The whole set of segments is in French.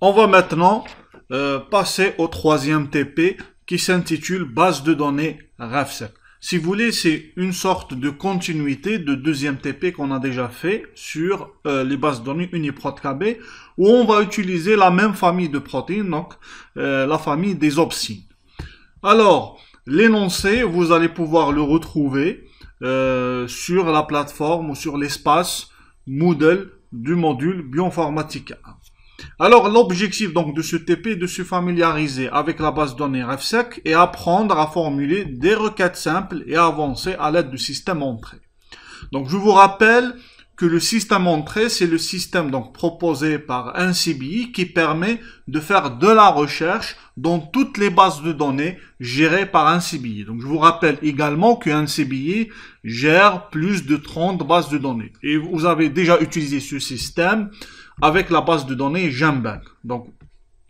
On va maintenant euh, passer au troisième TP qui s'intitule base de données RefSec. Si vous voulez, c'est une sorte de continuité de deuxième TP qu'on a déjà fait sur euh, les bases de données Uniprot où on va utiliser la même famille de protéines, donc euh, la famille des opsines. Alors, l'énoncé, vous allez pouvoir le retrouver sur la plateforme ou sur l'espace Moodle du module Bioinformatique alors l'objectif donc de ce TP est de se familiariser avec la base de données RefSec et apprendre à formuler des requêtes simples et avancer à l'aide du système entrée. Donc je vous rappelle que le système entrée, c'est le système donc proposé par NCBI qui permet de faire de la recherche dans toutes les bases de données gérées par NCBI. Donc je vous rappelle également que NCBI gère plus de 30 bases de données. Et vous avez déjà utilisé ce système avec la base de données Jambank. Donc,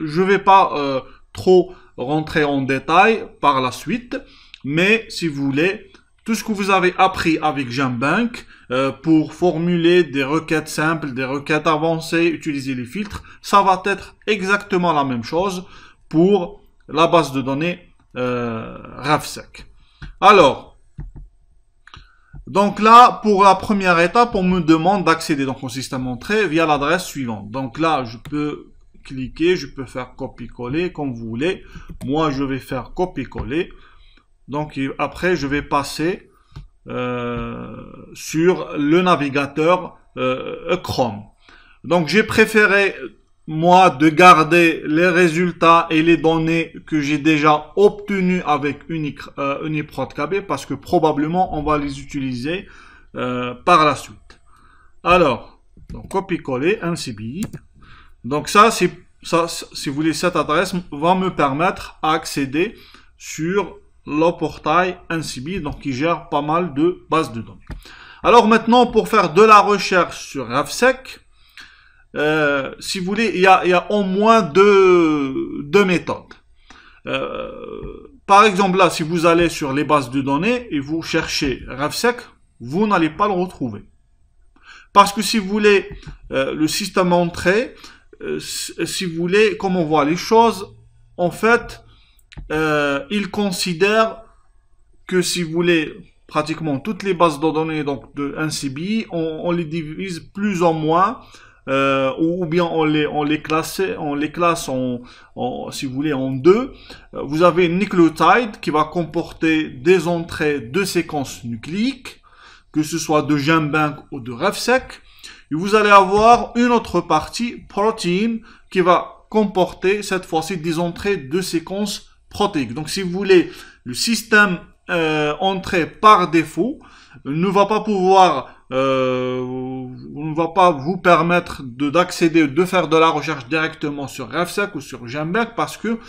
je ne vais pas euh, trop rentrer en détail par la suite, mais si vous voulez, tout ce que vous avez appris avec Jambank euh, pour formuler des requêtes simples, des requêtes avancées, utiliser les filtres, ça va être exactement la même chose pour la base de données euh, RAFSEC. Alors, donc là, pour la première étape, on me demande d'accéder donc au système entrée via l'adresse suivante. Donc là, je peux cliquer, je peux faire copier-coller comme vous voulez. Moi, je vais faire copier-coller. Donc après, je vais passer euh, sur le navigateur euh, Chrome. Donc j'ai préféré moi de garder les résultats et les données que j'ai déjà obtenues avec Unic, KB euh, UniProtKB parce que probablement on va les utiliser euh, par la suite. Alors, donc copier-coller un Donc ça, c'est ça, si vous voulez, cette adresse va me permettre d'accéder sur le portail NCB, donc qui gère pas mal de bases de données. Alors maintenant, pour faire de la recherche sur RefSec, euh, si vous voulez, il y a, au moins deux, deux méthodes. Euh, par exemple, là, si vous allez sur les bases de données et vous cherchez RefSec, vous n'allez pas le retrouver. Parce que si vous voulez, euh, le système entrée, si vous voulez, comme on voit les choses, en fait, il considère que si vous voulez, pratiquement toutes les bases de données donc de NCBI, on, on les divise plus ou moins euh, ou bien on les, on les classe, on les classe en, si vous voulez, en deux. Euh, vous avez une qui va comporter des entrées de séquences nucléiques, que ce soit de Genbank ou de Refsec. Et vous allez avoir une autre partie, protein, qui va comporter cette fois-ci des entrées de séquences protéiques. Donc si vous voulez, le système euh, entrée par défaut ne va pas pouvoir euh, on ne va pas vous permettre d'accéder, de faire de la recherche directement sur RefSec ou sur Gembec parce que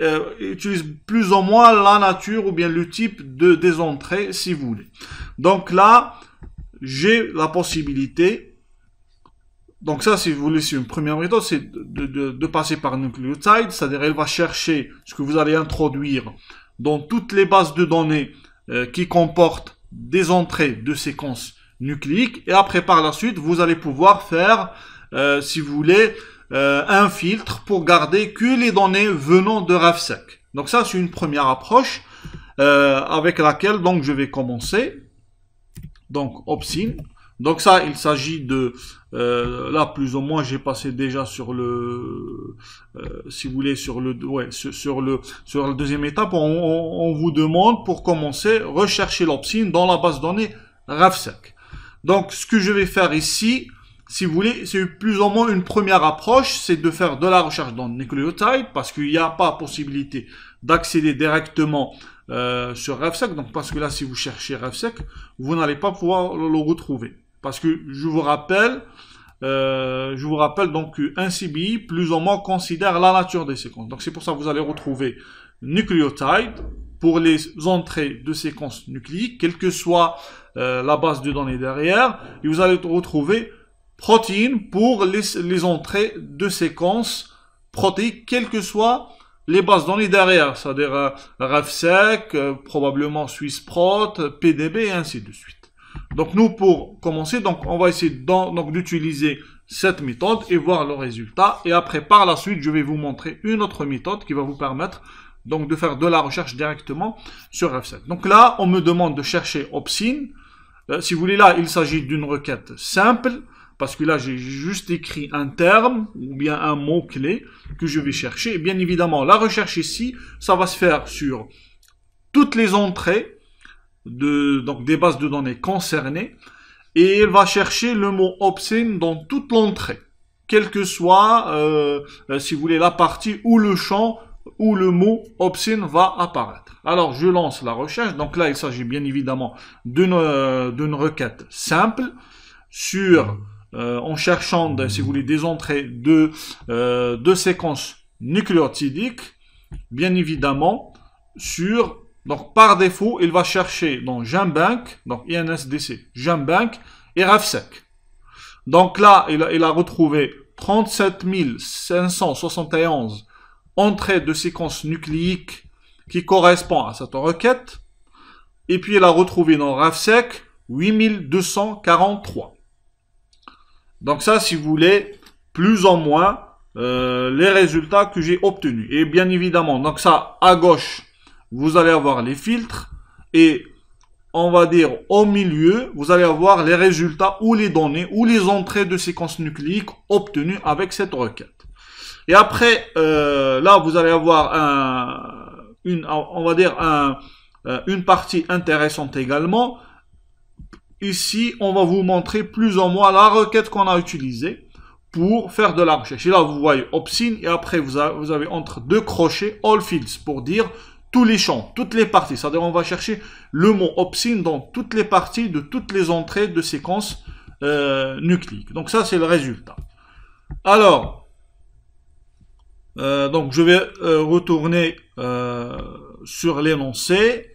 euh, utilise plus ou moins la nature ou bien le type de des entrées si vous voulez. Donc là, j'ai la possibilité donc ça, si vous voulez, c'est une première méthode, c'est de, passer par Nucleotide, c'est-à-dire elle va chercher ce que vous allez introduire dans toutes les bases de données euh, qui comportent des entrées de séquences nucléique. Et après, par la suite, vous allez pouvoir faire, euh, si vous voulez, euh, un filtre pour garder que les données venant de REFSEC. Donc ça, c'est une première approche euh, avec laquelle donc je vais commencer. Donc, Opsin. Donc ça, il s'agit de... là, plus ou moins, j'ai passé déjà sur le... si vous voulez, sur le... Ouais, sur, le, sur la deuxième étape, on, vous demande, pour commencer, rechercher l'opsin dans la base de données donc ce que je vais faire ici, si vous voulez, c'est plus ou moins une première approche, c'est de faire de la recherche dans Nucleotide, parce qu'il n'y a pas possibilité d'accéder directement euh, sur RefSec. Donc parce que là, si vous cherchez RefSec, vous n'allez pas pouvoir le, retrouver. Parce que je vous rappelle, euh, je vous rappelle donc qu'un CBI plus ou moins considère la nature des séquences. Donc c'est pour ça que vous allez retrouver nucléotide, pour les entrées de séquences nucléiques, quelle que soit euh, la base de données derrière, et vous allez retrouver protéines pour les, entrées de séquences protéiques, quelles que soient les bases de données derrière, c'est-à-dire euh, RefSec, euh, probablement SwissProt, PDB, et ainsi de suite. Donc nous, pour commencer, donc on va essayer d'utiliser cette méthode et voir le résultat. Et après, par la suite, je vais vous montrer une autre méthode qui va vous permettre donc de faire de la recherche directement sur F7. Donc là, on me demande de chercher Opsin. Euh, si vous voulez, là, il s'agit d'une requête simple, parce que là, j'ai juste écrit un terme, ou bien un mot-clé, que je vais chercher. bien évidemment, la recherche ici, ça va se faire sur toutes les entrées de, donc des bases de données concernées, et elle va chercher le mot obscene dans toute l'entrée, quelle que soit, euh, euh, si vous voulez, la partie ou le champ où le mot obscène va apparaître. Alors je lance la recherche. Donc là, il s'agit bien évidemment d'une euh, requête simple sur euh, en cherchant, si vous voulez, des entrées de, euh, de séquences nucléotidiques, bien évidemment, sur donc par défaut, il va chercher dans Jambank, donc INSDC, Jambank et RAFSEC. Donc là, il il a retrouvé 37 571 entrée de séquence nucléique qui correspond à cette requête. Et puis elle a retrouvé dans RAFSEC 8243. Donc ça, si vous voulez, plus ou moins euh, les résultats que j'ai obtenus. Et bien évidemment, donc ça, à gauche, vous allez avoir les filtres. Et on va dire au milieu, vous allez avoir les résultats ou les données ou les entrées de séquences nucléiques obtenues avec cette requête. Et après, euh, là, vous allez avoir un, une, on va dire un, euh, une partie intéressante également. Ici, on va vous montrer plus ou moins la requête qu'on a utilisée pour faire de la recherche. Et là, vous voyez Opsin, et après, vous avez, entre deux crochets All Fields pour dire tous les champs, toutes les parties. C'est-à-dire, on va chercher le mot Opsin dans toutes les parties de toutes les entrées de séquences euh, nucléiques. Donc ça, c'est le résultat. Alors, euh, donc je vais euh, retourner euh, sur l'énoncé.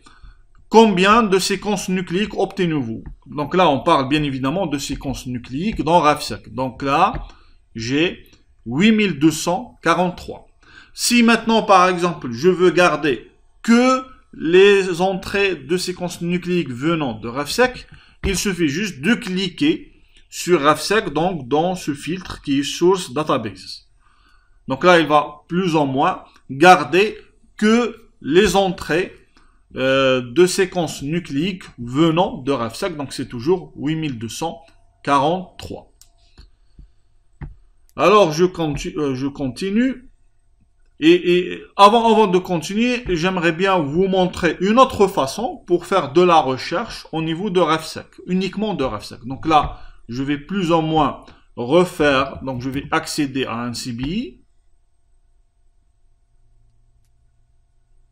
Combien de séquences nucléiques obtenez-vous Donc là, on parle bien évidemment de séquences nucléiques dans RAFSEC. Donc là, j'ai 8243. Si maintenant, par exemple, je veux garder que les entrées de séquences nucléiques venant de RAFSEC, il suffit juste de cliquer sur RAFSEC, donc dans ce filtre qui est Source Database. Donc là, il va plus ou moins garder que les entrées euh, de séquences nucléiques venant de REFSEC. Donc c'est toujours 8243. Alors je, continue. Euh, je continue. Et, avant, avant de continuer, j'aimerais bien vous montrer une autre façon pour faire de la recherche au niveau de RefSec, uniquement de RefSec. Donc là, je vais plus ou moins refaire, donc je vais accéder à un CBI.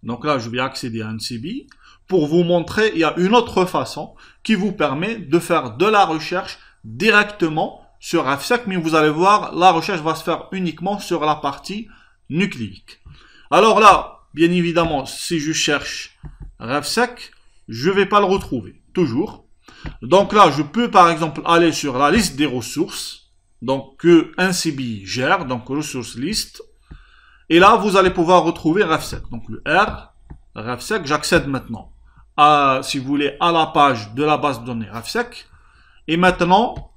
Donc là, je vais accéder à un pour vous montrer, il y a une autre façon qui vous permet de faire de la recherche directement sur RefSec. mais vous allez voir, la recherche va se faire uniquement sur la partie nucléique. Alors là, bien évidemment, si je cherche RefSec, je ne vais pas le retrouver, toujours. Donc là, je peux par exemple aller sur la liste des ressources, donc que NCBI gère, donc ressources list, et là, vous allez pouvoir retrouver RefSec. Donc le R, RefSec, j'accède maintenant, à, si vous voulez, à la page de la base de données RefSec. Et maintenant,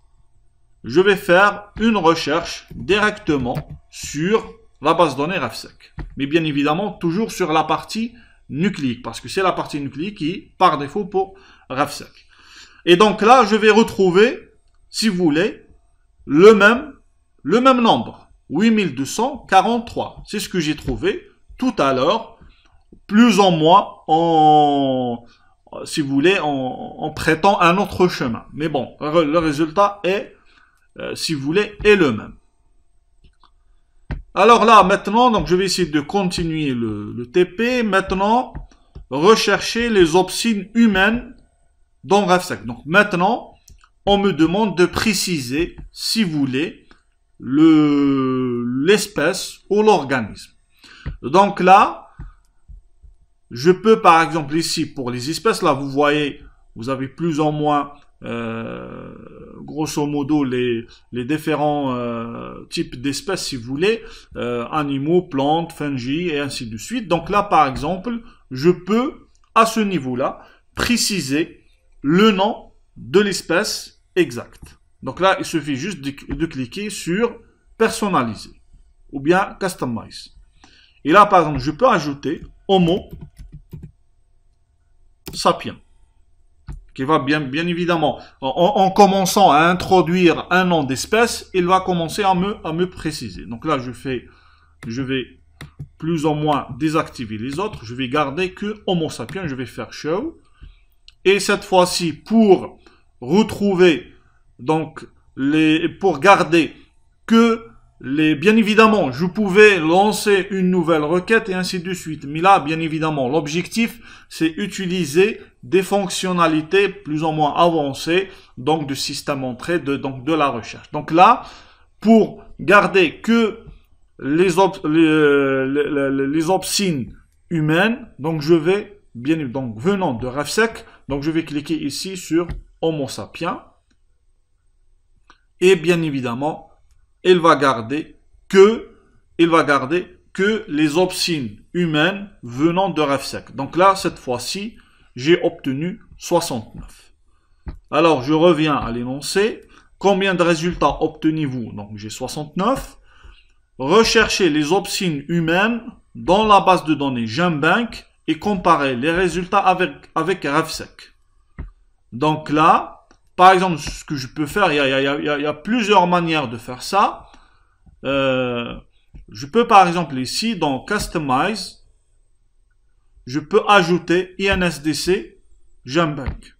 je vais faire une recherche directement sur la base de données RefSec. Mais bien évidemment, toujours sur la partie nucléique, parce que c'est la partie nucléique qui par défaut pour RefSec. Et donc là, je vais retrouver, si vous voulez, le même, le même nombre. 8243. C'est ce que j'ai trouvé tout à l'heure, plus ou moins en, si vous voulez, en, prêtant un autre chemin. Mais bon, le résultat est, euh, si vous voulez, est le même. Alors là, maintenant, donc je vais essayer de continuer le, TP. Maintenant, rechercher les obscines humaines dans RefSec. Donc maintenant, on me demande de préciser, si vous voulez, l'espèce ou l'organisme. Donc là, je peux par exemple ici, pour les espèces, là vous voyez, vous avez plus ou moins, euh, grosso modo, les, les différents euh, types d'espèces si vous voulez, euh, animaux, plantes, fungi et ainsi de suite. Donc là par exemple, je peux à ce niveau-là préciser le nom de l'espèce exacte. Donc là, il suffit juste de, cliquer sur personnaliser ou bien customize. Et là, par exemple, je peux ajouter Homo sapiens qui va bien, évidemment, en, commençant à introduire un nom d'espèce, il va commencer à me, à me préciser. Donc là, je fais, je vais plus ou moins désactiver les autres. Je vais garder que Homo sapiens. Je vais faire show. Et cette fois-ci, pour retrouver donc, pour garder que les, bien évidemment, je pouvais lancer une nouvelle requête et ainsi de suite. Mais là, bien évidemment, l'objectif, c'est utiliser des fonctionnalités plus ou moins avancées, donc du système entrée, de, donc de la recherche. Donc là, pour garder que les, obscines les, les, humaines, donc je vais, bien donc venant de RefSec, donc je vais cliquer ici sur Homo sapiens. Et bien évidemment, il va garder que, il va garder que les obscines humaines venant de RefSec. Donc là, cette fois-ci, j'ai obtenu 69. Alors, je reviens à l'énoncé. Combien de résultats obtenez-vous Donc, j'ai 69. Recherchez les obscines humaines dans la base de données Jumbank et comparez les résultats avec, avec RefSec. Donc là, par exemple, ce que je peux faire, il y a, plusieurs manières de faire ça. Euh, je peux par exemple ici dans Customize, je peux ajouter INSDC Jumpback.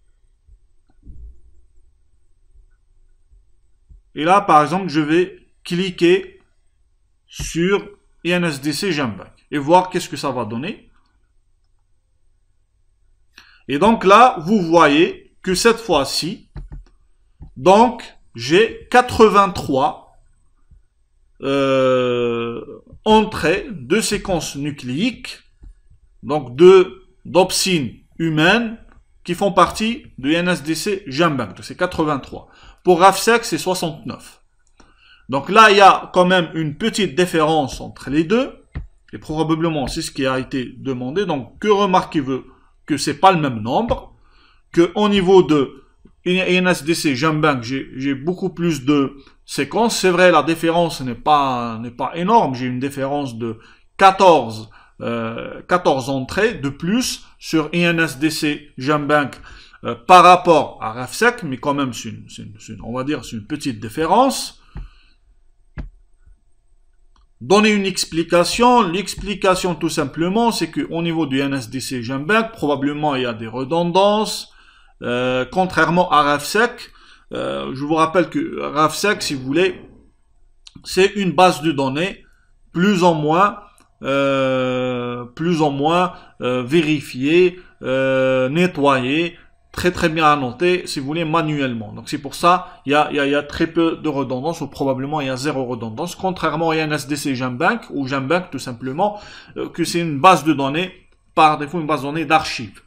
Et là, par exemple, je vais cliquer sur INSDC Jumpback et voir qu'est-ce que ça va donner. Et donc là, vous voyez que cette fois-ci, donc, j'ai 83 euh, entrées de séquences nucléiques, donc de d'opsines humaines qui font partie de NSDC Jambank, donc c'est 83. Pour RAFSEC, c'est 69. Donc là, il y a quand même une petite différence entre les deux, et probablement c'est ce qui a été demandé. Donc que remarquez-vous que n'est pas le même nombre, que au niveau de INSDC, Jambank, j'ai beaucoup plus de séquences. C'est vrai, la différence n'est pas, pas énorme. J'ai une différence de 14, 14 euh, entrées de plus sur INSDC, Jambank euh, par rapport à RefSec, mais quand même, on va dire, c'est une petite différence. Donner une explication, l'explication tout simplement, c'est au niveau du NSDC Jambank, probablement il y a des redondances, euh, contrairement à Ravsec, euh, je vous rappelle que Ravsec, si vous voulez, c'est une base de données plus ou moins, euh, plus ou moins vérifiée, nettoyée, très très bien annotée, si vous voulez, manuellement. Donc c'est pour ça, il y a, y très peu de redondance, ou probablement il y a zéro redondance, contrairement à SDC jambank ou jambank tout simplement, que c'est une base de données, par défaut une base de données d'archives.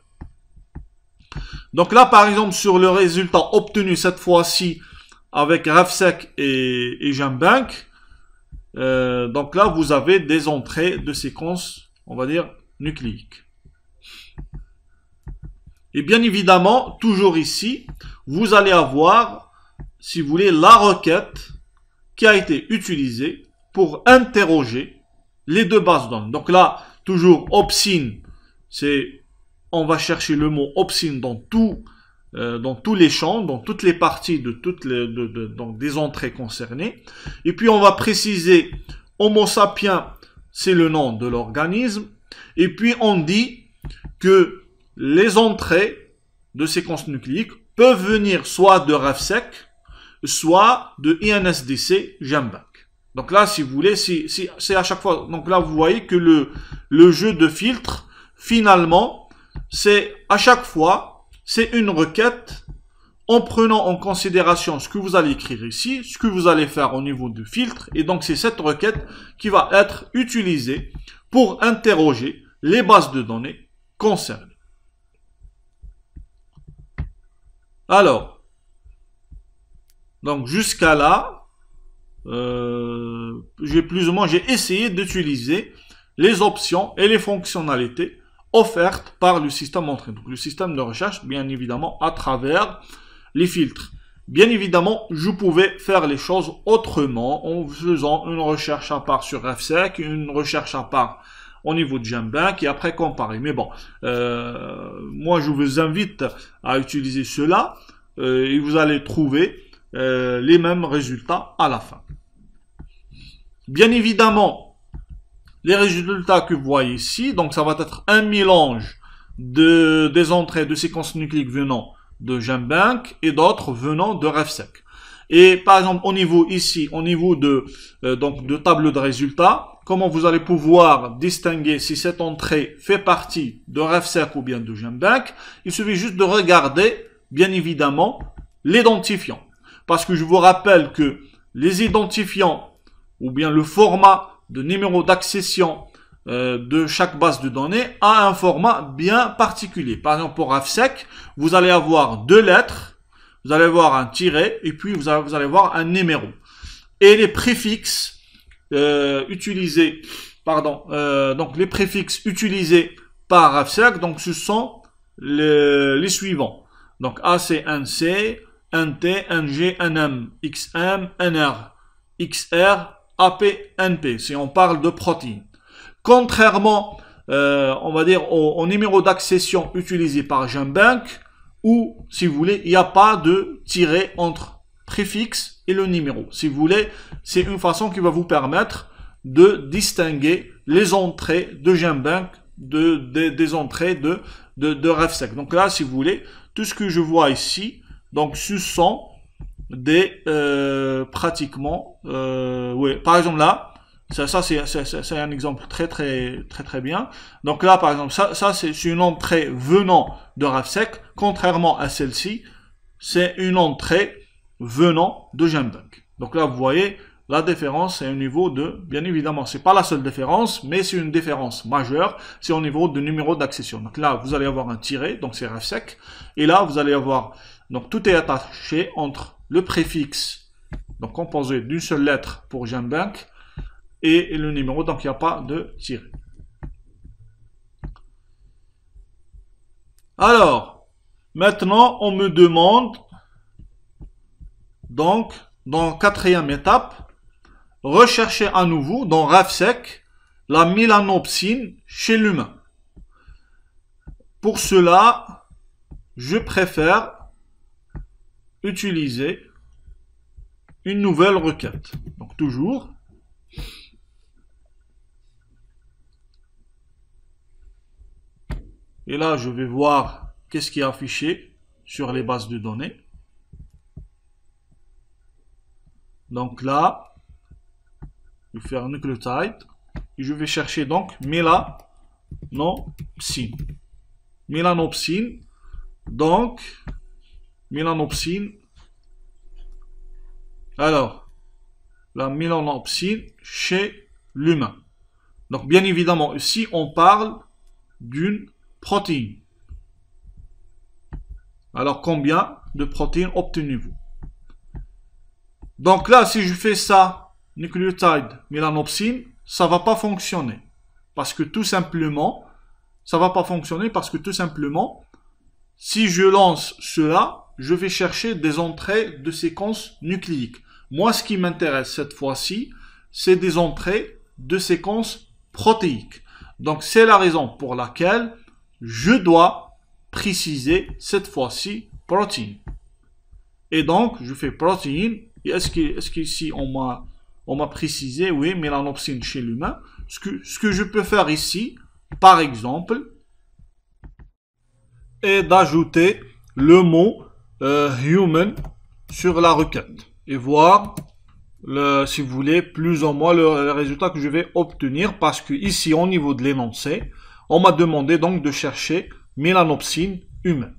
Donc là, par exemple, sur le résultat obtenu cette fois-ci avec RefSec et, et Jambank, euh, donc là, vous avez des entrées de séquences, on va dire, nucléiques. Et bien évidemment, toujours ici, vous allez avoir, si vous voulez, la requête qui a été utilisée pour interroger les deux bases de Donc là, toujours OPSIN, c'est on va chercher le mot obscene dans tout, euh, dans tous les champs, dans toutes les parties de toutes les, des entrées concernées. Et puis on va préciser Homo sapiens, c'est le nom de l'organisme. Et puis on dit que les entrées de séquences nucléiques peuvent venir soit de RAFSEC, soit de INSDC Jambac. Donc là, si vous voulez, c'est à chaque fois. Donc là, vous voyez que le, le jeu de filtre, finalement, c'est à chaque fois, c'est une requête en prenant en considération ce que vous allez écrire ici, ce que vous allez faire au niveau du filtre, et donc c'est cette requête qui va être utilisée pour interroger les bases de données concernées. Alors, donc jusqu'à là, euh, j'ai plus ou moins j'ai essayé d'utiliser les options et les fonctionnalités offerte par le système entrée. Donc le système de recherche, bien évidemment, à travers les filtres. Bien évidemment, je pouvais faire les choses autrement en faisant une recherche à part sur FSEC, e une recherche à part au niveau de Jambac et après comparer. Mais bon, euh, moi je vous invite à utiliser cela euh, et vous allez trouver euh, les mêmes résultats à la fin. Bien évidemment, les résultats que vous voyez ici. Donc ça va être un mélange de, des entrées de séquences nucléiques venant de Gembank et d'autres venant de RefSec. Et par exemple, au niveau ici, au niveau de, euh, donc de table de résultats, comment vous allez pouvoir distinguer si cette entrée fait partie de RefSec ou bien de Gembank Il suffit juste de regarder, bien évidemment, l'identifiant. Parce que je vous rappelle que les identifiants ou bien le format de numéro d'accession euh, de chaque base de données à un format bien particulier. Par exemple, pour AFSEC, vous allez avoir deux lettres, vous allez avoir un tiret, et puis vous allez, vous allez avoir un numéro. Et les préfixes euh, utilisés, pardon, euh, donc les préfixes utilisés par AFSEC, donc ce sont les, suivants. Donc ac 1C, 1T, 1G, 1M, XM, NR, XR, APNP, si on parle de protéines. Contrairement, euh, on va dire, au, numéro d'accession utilisé par GenBank, où, si vous voulez, il n'y a pas de tiret entre préfixe et le numéro. Si vous voulez, c'est une façon qui va vous permettre de distinguer les entrées de GenBank des entrées de, de, de RefSec. Donc là, si vous voulez, tout ce que je vois ici, donc ce sont des euh, pratiquement euh, oui, par exemple là ça, c'est un exemple très très très très bien donc là par exemple ça, ça c'est une entrée venant de RAVSEC, contrairement à celle-ci c'est une entrée venant de Jamdak donc là vous voyez la différence est au niveau de bien évidemment c'est pas la seule différence mais c'est une différence majeure c'est au niveau de numéro d'accession donc là vous allez avoir un tiré donc c'est RAVSEC, et là vous allez avoir donc tout est attaché entre le préfixe, donc composé d'une seule lettre pour Jeanne et le numéro, donc il n'y a pas de tiret. Alors, maintenant, on me demande, donc, dans quatrième étape, rechercher à nouveau, dans RAFSEC, la mélanopsine chez l'humain. Pour cela, je préfère utiliser une nouvelle requête. Donc toujours Et là, je vais voir qu'est-ce qui est affiché sur les bases de données. Donc là, je vais faire nucleotide. Et je vais chercher donc mélanopsine. Mélanopsine. Donc, mélanopsine. Alors, la mélanopsine chez l'humain. Donc, bien évidemment, ici, on parle d'une protéine. Alors, combien de protéines obtenez-vous Donc là, si je fais ça, nucléotide mélanopsine, ça va pas fonctionner. Parce que tout simplement, ça va pas fonctionner parce que tout simplement, si je lance cela, je vais chercher des entrées de séquences nucléiques. Moi, ce qui m'intéresse cette fois-ci, c'est des entrées de séquences protéiques. Donc, c'est la raison pour laquelle je dois préciser cette fois-ci protéine. Et donc, je fais Protein. Est-ce qu'ici, est on m'a précisé, oui, mélanopsine chez l'humain. Ce que, ce que je peux faire ici, par exemple, est d'ajouter le mot euh, human sur la requête et voir le, si vous voulez plus ou moins le, résultat que je vais obtenir parce que ici au niveau de l'énoncé on m'a demandé donc de chercher mélanopsine humaine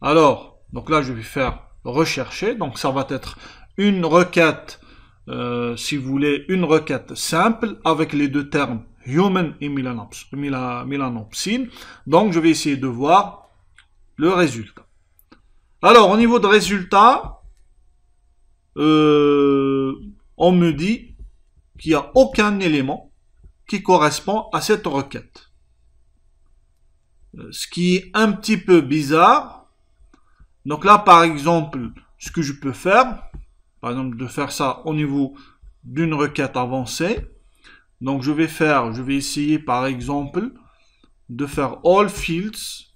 alors donc là je vais faire rechercher donc ça va être une requête euh, si vous voulez une requête simple avec les deux termes human et mélanopsine donc je vais essayer de voir le résultat alors, au niveau de résultats, euh, on me dit qu'il n'y a aucun élément qui correspond à cette requête. Euh, ce qui est un petit peu bizarre. Donc là, par exemple, ce que je peux faire, par exemple, de faire ça au niveau d'une requête avancée. Donc je vais faire, je vais essayer par exemple de faire all fields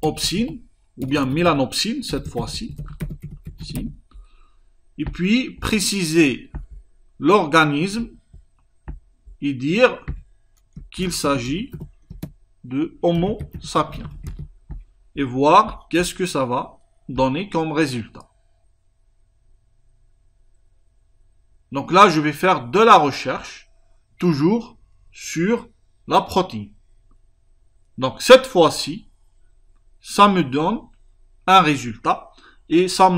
option ou bien mélanopsine cette fois-ci. Et puis préciser l'organisme et dire qu'il s'agit de Homo sapiens. Et voir qu'est-ce que ça va donner comme résultat. Donc là, je vais faire de la recherche, toujours sur la protéine. Donc cette fois-ci, ça me donne un résultat. Et ça,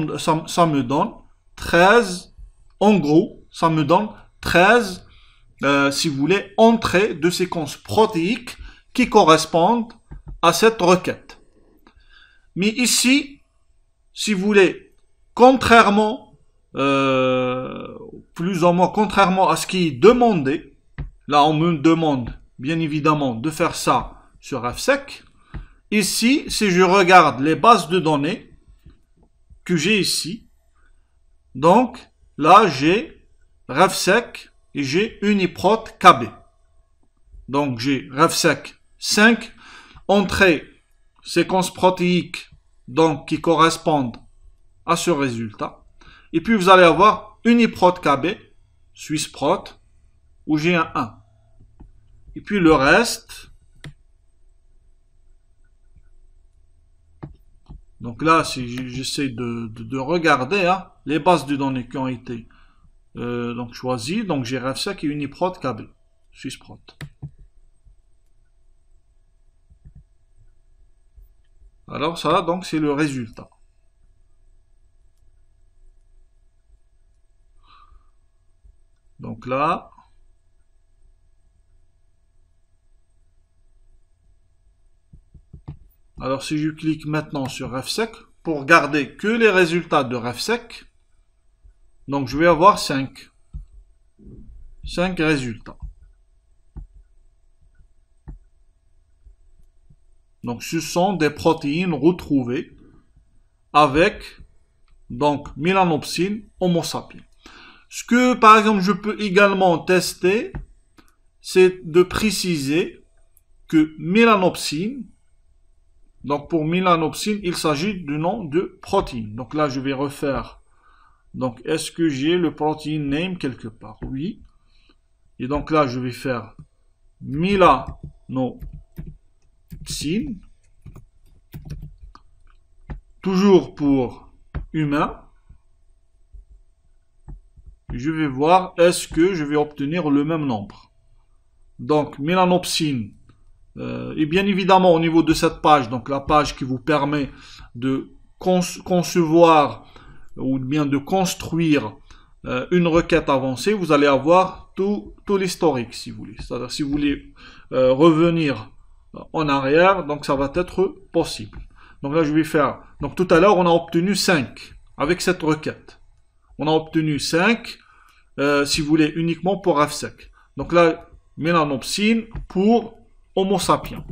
ça me donne 13, en gros, ça me donne 13, euh, si vous voulez, entrées de séquences protéiques qui correspondent à cette requête. Mais ici, si vous voulez, contrairement, euh, plus ou moins contrairement à ce qui est demandé, là on me demande bien évidemment de faire ça sur FSEC, Ici, si je regarde les bases de données que j'ai ici, donc là j'ai RefSec et j'ai Uniprot KB. Donc j'ai RefSec 5, entrée séquence protéique donc qui correspondent à ce résultat. Et puis vous allez avoir Uniprot KB, SwissProt, où j'ai un 1. Et puis le reste, Donc là, si j'essaie de, regarder hein, les bases de données qui ont été euh, donc choisies, donc j'ai RFSEC et Uniprot Cable, SwissProt. Alors ça, donc c'est le résultat. Donc là, Alors si je clique maintenant sur RefSec, pour garder que les résultats de RefSec, donc je vais avoir 5. 5 résultats. Donc ce sont des protéines retrouvées avec donc mélanopsine homo sapiens. Ce que par exemple je peux également tester, c'est de préciser que mélanopsine donc pour milanopsine, il s'agit du nom de protéine. Donc là, je vais refaire. Donc est-ce que j'ai le protein name quelque part Oui. Et donc là, je vais faire milanopsine. Toujours pour humain. Je vais voir est-ce que je vais obtenir le même nombre. Donc, mélanopsine euh, et bien évidemment, au niveau de cette page, donc la page qui vous permet de concevoir ou bien de construire euh, une requête avancée, vous allez avoir tout, l'historique, si vous voulez. C'est-à-dire, si vous voulez euh, revenir en arrière, donc ça va être possible. Donc là, je vais faire... Donc tout à l'heure, on a obtenu 5 avec cette requête. On a obtenu 5, si vous voulez, uniquement pour AFSEC. Donc là, mélanopsine pour Homo sapiens.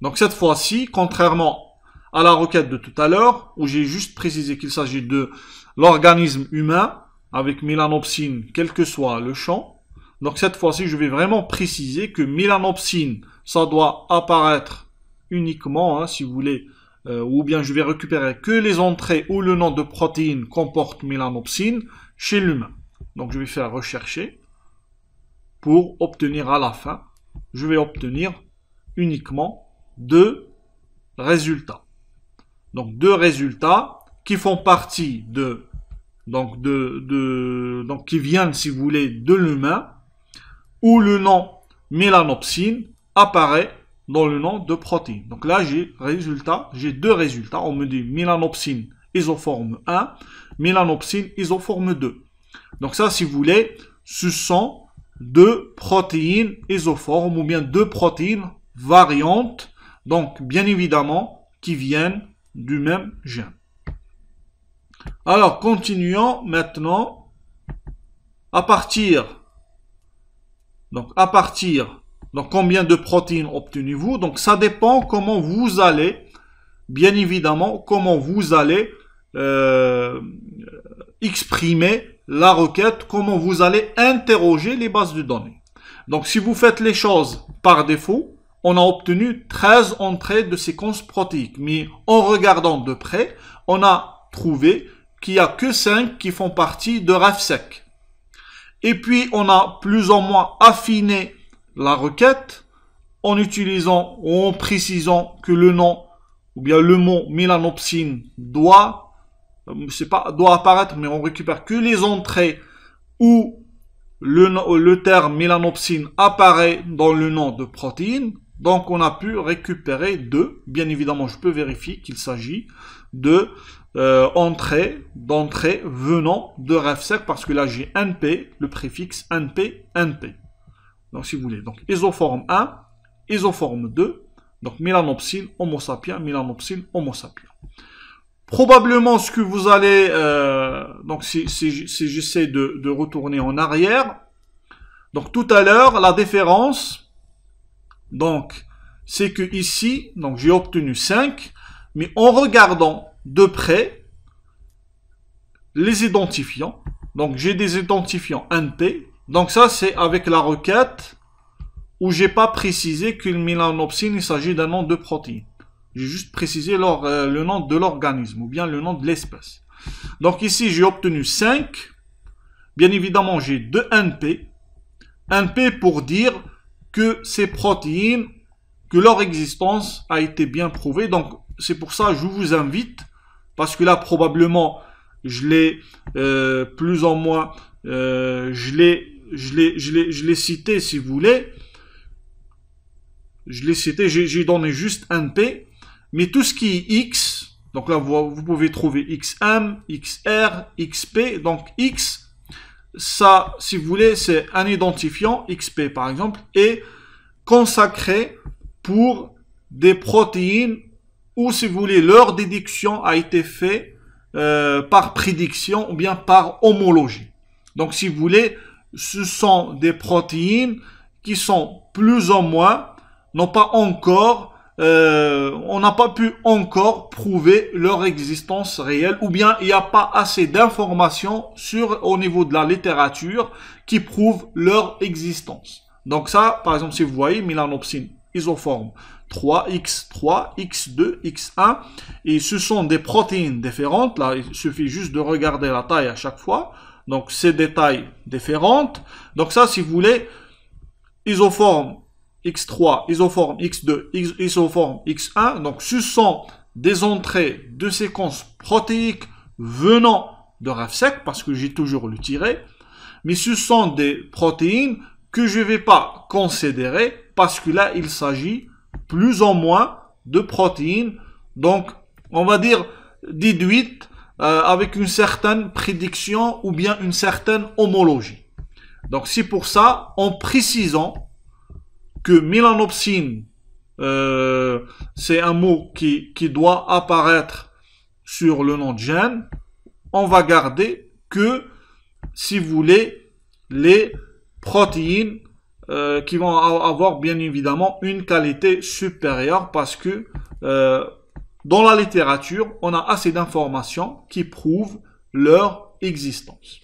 Donc cette fois-ci, contrairement à la requête de tout à l'heure, où j'ai juste précisé qu'il s'agit de l'organisme humain, avec mélanopsine, quel que soit le champ, donc cette fois-ci, je vais vraiment préciser que mélanopsine, ça doit apparaître uniquement, hein, si vous voulez, euh, ou bien je vais récupérer que les entrées où le nom de protéine comporte mélanopsine chez l'humain. Donc je vais faire rechercher pour obtenir à la fin, je vais obtenir uniquement deux résultats. Donc deux résultats qui font partie de donc de, de donc qui viennent si vous voulez de l'humain où le nom mélanopsine apparaît dans le nom de protéine. Donc là j'ai résultat, j'ai deux résultats, on me dit mélanopsine isoforme 1, mélanopsine isoforme 2. Donc ça si vous voulez, ce sont deux protéines isoformes ou bien deux protéines variantes, donc bien évidemment qui viennent du même gène. Alors continuons maintenant à partir donc à partir donc combien de protéines obtenez-vous Donc ça dépend comment vous allez bien évidemment comment vous allez euh, exprimer la requête, comment vous allez interroger les bases de données. Donc si vous faites les choses par défaut, on a obtenu 13 entrées de séquences protéiques. Mais en regardant de près, on a trouvé qu'il n'y a que 5 qui font partie de RefSec. Et puis on a plus ou moins affiné la requête en utilisant ou en précisant que le nom ou bien le mot mélanopsine doit euh, c'est pas, doit apparaître, mais on récupère que les entrées où le, terme mélanopsine apparaît dans le nom de protéine. Donc on a pu récupérer deux. Bien évidemment, je peux vérifier qu'il s'agit de euh, d'entrées venant de RefSec parce que là j'ai NP, le préfixe NP, NP. Donc si vous voulez, donc isoforme 1, isoforme 2, donc mélanopsine, homo sapiens, mélanopsine, homo sapiens. Probablement ce que vous allez... Euh, donc si, si, j'essaie de, retourner en arrière. Donc tout à l'heure, la différence, donc c'est que ici, donc j'ai obtenu 5, mais en regardant de près les identifiants, donc j'ai des identifiants NP, donc ça c'est avec la requête où j'ai pas précisé qu'une mélanopsine, il s'agit d'un nom de protéine. J'ai juste précisé euh, le nom de l'organisme ou bien le nom de l'espèce. Donc ici, j'ai obtenu 5. Bien évidemment, j'ai 2 NP. NP pour dire que ces protéines, que leur existence a été bien prouvée. Donc c'est pour ça que je vous invite, parce que là, probablement, je l'ai euh, plus ou moins, euh, je l'ai cité si vous voulez. Je l'ai cité, j'ai donné juste NP. Mais tout ce qui est X, donc là vous, vous pouvez trouver XM, XR, XP, donc X, ça, si vous voulez, c'est un identifiant XP par exemple, est consacré pour des protéines ou si vous voulez, leur déduction a été faite euh, par prédiction ou bien par homologie. Donc si vous voulez, ce sont des protéines qui sont plus ou moins, n'ont pas encore, euh, on n'a pas pu encore prouver leur existence réelle ou bien il n'y a pas assez d'informations sur au niveau de la littérature qui prouvent leur existence. Donc ça, par exemple, si vous voyez Milanopsine isoforme 3X3, X2, X1, et ce sont des protéines différentes, là il suffit juste de regarder la taille à chaque fois, donc c'est des tailles différentes. Donc ça, si vous voulez, isoforme X3 isoforme X2 isoforme X1, donc ce sont des entrées de séquences protéiques venant de RAFSEC, parce que j'ai toujours le tiré, mais ce sont des protéines que je ne vais pas considérer, parce que là, il s'agit plus ou moins de protéines, donc on va dire déduites euh, avec une certaine prédiction ou bien une certaine homologie. Donc c'est pour ça, en précisant que mélanopsine, euh, c'est un mot qui, qui doit apparaître sur le nom de gène, on va garder que, si vous voulez, les protéines euh, qui vont avoir bien évidemment une qualité supérieure parce que euh, dans la littérature, on a assez d'informations qui prouvent leur existence.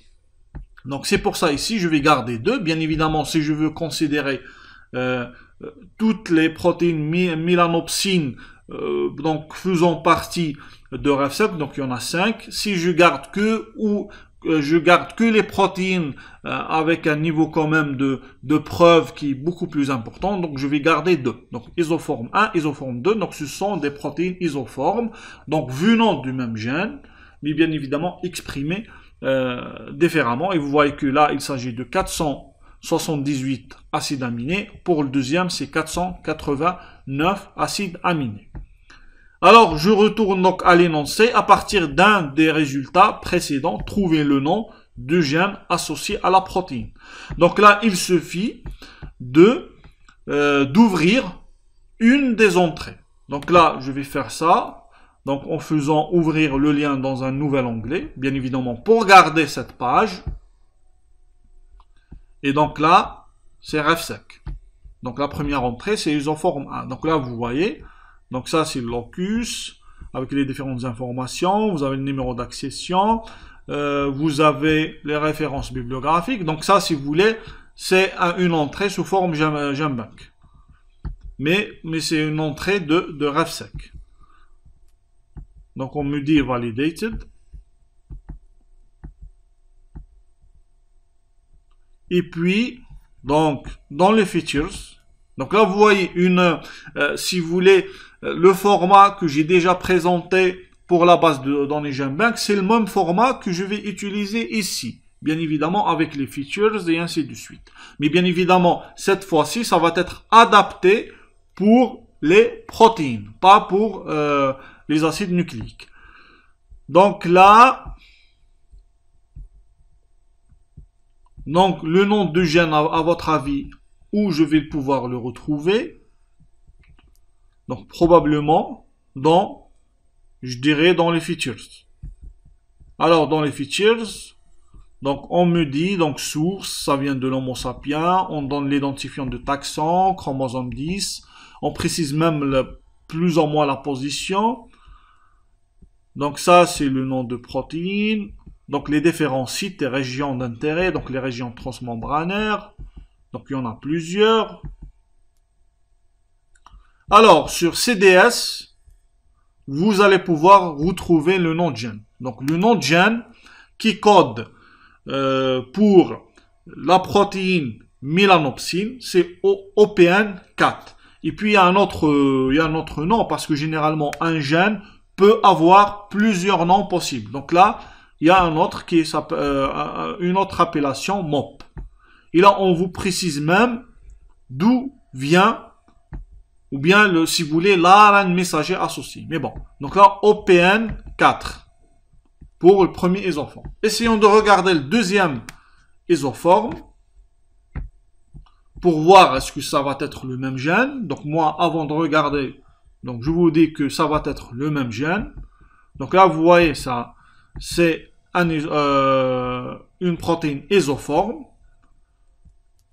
Donc c'est pour ça ici, je vais garder deux. Bien évidemment, si je veux considérer euh, toutes les protéines milanopsines euh, donc faisant partie de ref 7 donc il y en a 5. Si je garde que ou euh, je garde que les protéines avec un niveau quand même de, de preuve qui est beaucoup plus important, donc je vais garder 2. Donc isoforme 1, isoforme 2, donc ce sont des protéines isoformes, donc venant du même gène, mais bien évidemment exprimées différemment. Et vous voyez que là, il s'agit de 400 78 acides aminés. Pour le deuxième, c'est 489 acides aminés. Alors, je retourne donc à l'énoncé. À partir d'un des résultats précédents, trouver le nom du gène associé à la protéine. Donc là, il suffit de euh, d'ouvrir une des entrées. Donc là, je vais faire ça. Donc en faisant ouvrir le lien dans un nouvel onglet, bien évidemment, pour garder cette page, et donc là, c'est RefSec. Donc la première entrée, c'est en 1. Donc là, vous voyez, donc ça c'est le locus, avec les différentes informations, vous avez le numéro d'accession, euh, vous avez les références bibliographiques. Donc ça, si vous voulez, c'est une entrée sous forme JemBank. Mais, mais c'est une entrée de, de RefSec. Donc on me dit validated. Et puis, donc, dans les features, donc là, vous voyez une, euh, si vous voulez, euh, le format que j'ai déjà présenté pour la base de les GenBank. c'est le même format que je vais utiliser ici. Bien évidemment, avec les features et ainsi de suite. Mais bien évidemment, cette fois-ci, ça va être adapté pour les protéines, pas pour euh, les acides nucléiques. Donc là, Donc, le nom de gène, à votre avis, où je vais pouvoir le retrouver Donc, probablement dans, je dirais, dans les features. Alors, dans les features, donc on me dit, donc source, ça vient de l'homo sapiens, on donne l'identifiant de taxon, chromosome 10, on précise même plus ou moins la position. Donc ça, c'est le nom de protéine. Donc les différents sites et régions d'intérêt, donc les régions transmembranaires, donc il y en a plusieurs. Alors sur CDS, vous allez pouvoir retrouver le nom de gène. Donc le nom de gène qui code euh, pour la protéine mélanopsine, c'est OPN4. Et puis il un autre, il y a un autre nom parce que généralement un gène peut avoir plusieurs noms possibles. Donc là, il y a un autre qui euh, une autre appellation MOP. Et là, on vous précise même d'où vient, ou bien, le, si vous voulez, l'arène messager associé. Mais bon, donc là, OPN 4 pour le premier isoforme. Essayons de regarder le deuxième isoforme pour voir est-ce que ça va être le même gène. Donc moi, avant de regarder, donc je vous dis que ça va être le même gène. Donc là, vous voyez ça, c'est euh, une protéine isoforme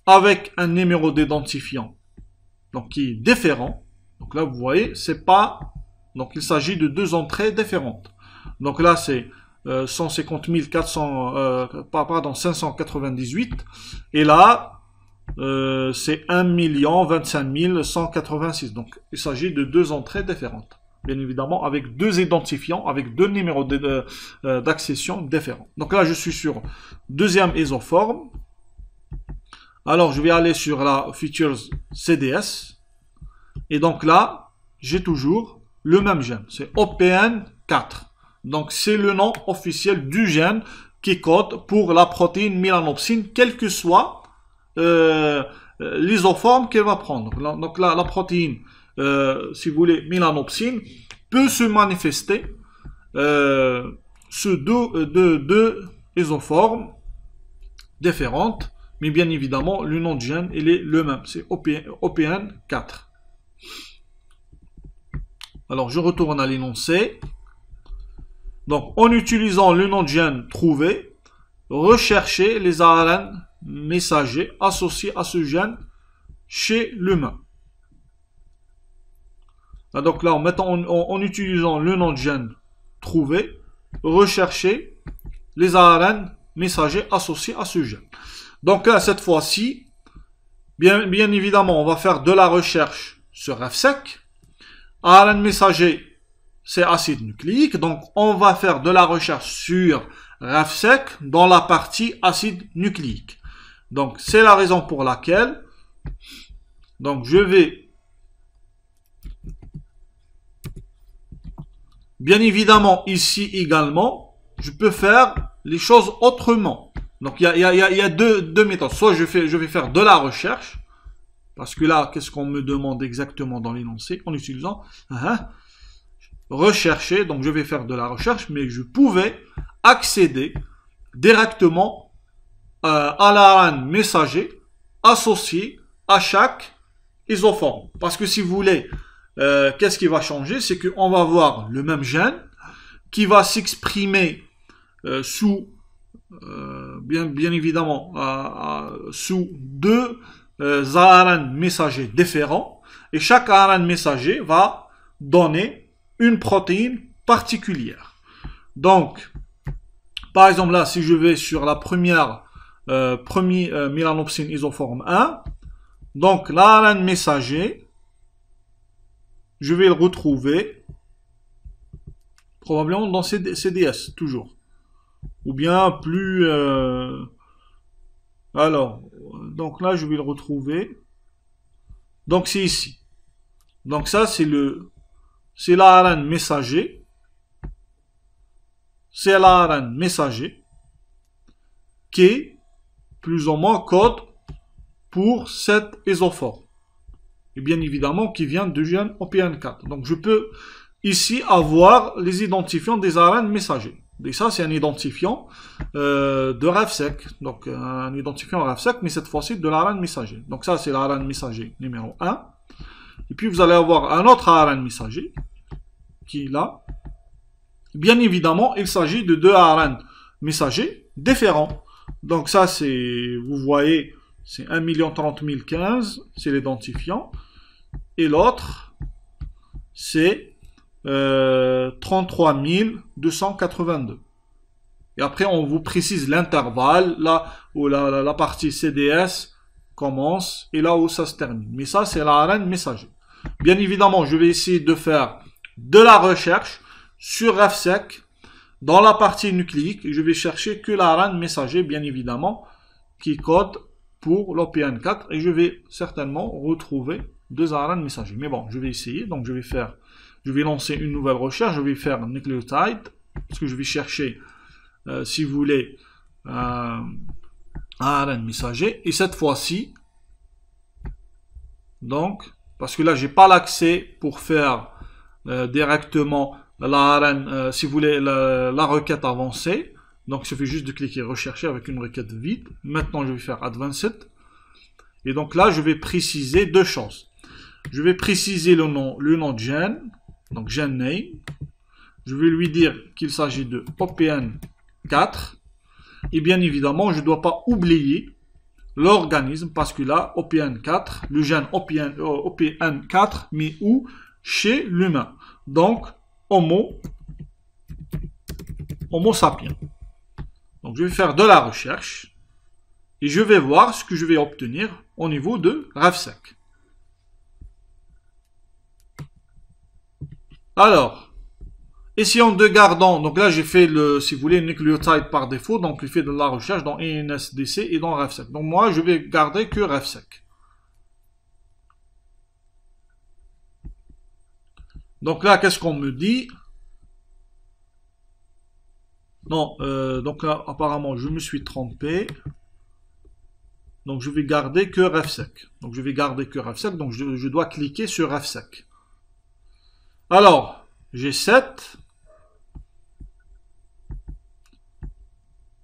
avec un numéro d'identifiant donc qui est différent. Donc là, vous voyez, c'est pas... Donc il s'agit de deux entrées différentes. Donc là, c'est 150 euh, 400, euh, pardon, 598. Et là, c'est 1 025 186. Donc il s'agit de deux entrées différentes bien évidemment, avec deux identifiants, avec deux numéros euh, euh, d'accession différents. Donc là, je suis sur deuxième isoforme. Alors, je vais aller sur la features CDS. Et donc là, j'ai toujours le même gène. C'est OPN4. Donc, c'est le nom officiel du gène qui code pour la protéine mélanopsine, quelle que soit euh, l'isoforme qu'elle va prendre. Donc, là, la protéine euh, si vous voulez, mélanopsine, peut se manifester euh, sous euh, deux, deux, isoformes différentes, mais bien évidemment, le nom de gène, il est le même, c'est OPN4. Alors, je retourne à l'énoncé. Donc, en utilisant le nom de gène trouvé, recherchez les ARN messagers associés à ce gène chez l'humain. Ah, donc là, en, mettant, en, utilisant le nom de gène trouvé, rechercher les ARN messagers associés à ce gène. Donc là, euh, cette fois-ci, bien, évidemment, on va faire de la recherche sur REFSEC. ARN messager, c'est acide nucléique. Donc, on va faire de la recherche sur REFSEC dans la partie acide nucléique. Donc, c'est la raison pour laquelle donc je vais Bien évidemment, ici également, je peux faire les choses autrement. Donc, il y a, deux, méthodes. Soit je, fais, je vais faire de la recherche, parce que là, qu'est-ce qu'on me demande exactement dans l'énoncé En utilisant hein, hein, rechercher, donc je vais faire de la recherche, mais je pouvais accéder directement euh, à la messager associée à chaque isoforme. Parce que si vous voulez euh, qu'est-ce qui va changer C'est qu'on va avoir le même gène qui va s'exprimer euh, sous, euh, bien, bien évidemment, sous deux ARN messagers différents. Et chaque ARN messager va donner une protéine particulière. Donc, par exemple, là, si je vais sur la première premier, mélanopsine isoforme 1, donc l'ARN messager je vais le retrouver probablement dans CDS toujours. Ou bien plus... Euh, alors, donc là, je vais le retrouver. Donc c'est ici. Donc ça, c'est le... C'est la messager. C'est la messager. Qui est plus ou moins code pour cet isophore et bien évidemment qui vient de gène 4 Donc je peux ici avoir les identifiants des ARN messagers. Et ça, c'est un identifiant euh, de RAFSEC. donc un identifiant RAFSEC, mais cette fois-ci de l'ARN messager. Donc ça, c'est l'ARN messager numéro 1. Et puis, vous allez avoir un autre ARN messager, qui est là. Bien évidemment, il s'agit de deux ARN messagers différents. Donc ça, c'est, vous voyez, c'est 1 030 015, c'est l'identifiant et l'autre, c'est 33 euh, 282. Et après, on vous précise l'intervalle, là où la, partie CDS commence et là où ça se termine. Mais ça, c'est la reine messager. Bien évidemment, je vais essayer de faire de la recherche sur RefSec dans la partie nucléique. je vais chercher que la messager, bien évidemment, qui code pour l'OPN4. Et je vais certainement retrouver deux arènes messager. Mais bon, je vais essayer. Donc, je vais faire, je vais lancer une nouvelle recherche. Je vais faire Nucleotide. parce que je vais chercher, euh, si vous voulez, euh, ARN messager. Et cette fois-ci, donc, parce que là, j'ai pas l'accès pour faire euh, directement la euh, si vous voulez, la, la requête avancée. Donc, il suffit juste de cliquer rechercher avec une requête vide. Maintenant, je vais faire advanced. Et donc là, je vais préciser deux choses. Je vais préciser le nom, le nom de gène, donc gène name. Je vais lui dire qu'il s'agit de OPN4. Et bien évidemment, je ne dois pas oublier l'organisme parce que là, OPN4, le gène OPN, 4 mais où Chez l'humain. Donc, Homo, Homo sapiens. Donc, je vais faire de la recherche et je vais voir ce que je vais obtenir au niveau de RevSec ». Alors, ici en gardant, donc là j'ai fait le, si vous voulez, nucleotide par défaut, donc il fait de la recherche dans INSDC et dans RefSec. Donc moi je vais garder que RefSec. Donc là, qu'est-ce qu'on me dit Non, euh, donc là, apparemment, je me suis trompé. Donc je vais garder que RefSec. Donc je vais garder que RefSec. Donc je, je dois cliquer sur RefSec. Alors, j'ai 7.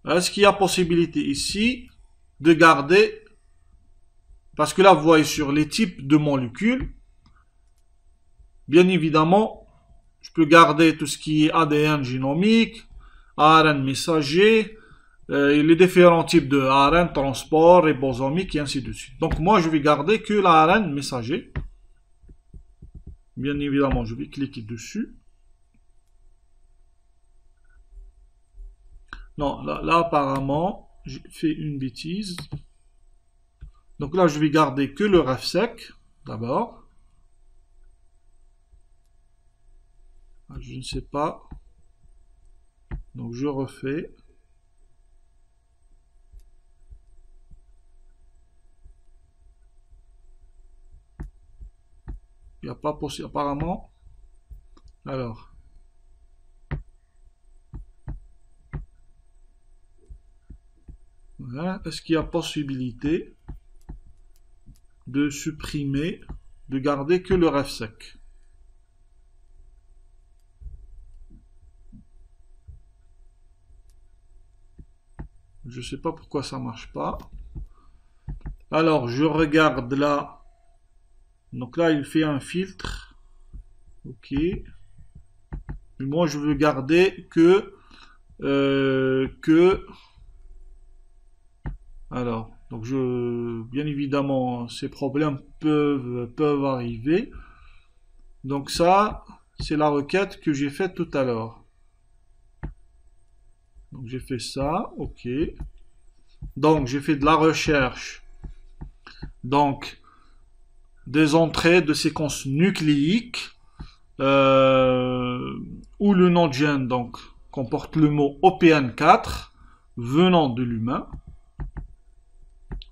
Est-ce qu'il y a possibilité ici de garder, parce que là vous voyez sur les types de molécules, bien évidemment, je peux garder tout ce qui est ADN génomique, ARN messager, euh, les différents types de ARN transport, ribosomique et ainsi de suite. Donc moi je vais garder que l'ARN messager. Bien évidemment, je vais cliquer dessus. Non, là, apparemment, j'ai fait une bêtise. Donc là, je vais garder que le ref sec d'abord. Ah, je ne sais pas. Donc je refais. Il n'y a pas possible. Apparemment. Alors. Voilà. Est-ce qu'il y a possibilité de supprimer, de garder que le ref sec Je ne sais pas pourquoi ça ne marche pas. Alors, je regarde là donc là, il fait un filtre. Ok. moi, je veux garder que... Euh, que... Alors, donc je... Bien évidemment, ces problèmes peuvent, peuvent arriver. Donc ça, c'est la requête que j'ai faite tout à l'heure. Donc j'ai fait ça, ok. Donc j'ai fait de la recherche. Donc des entrées de séquences nucléiques euh, où le nom de gène donc, comporte le mot OPN4 venant de l'humain.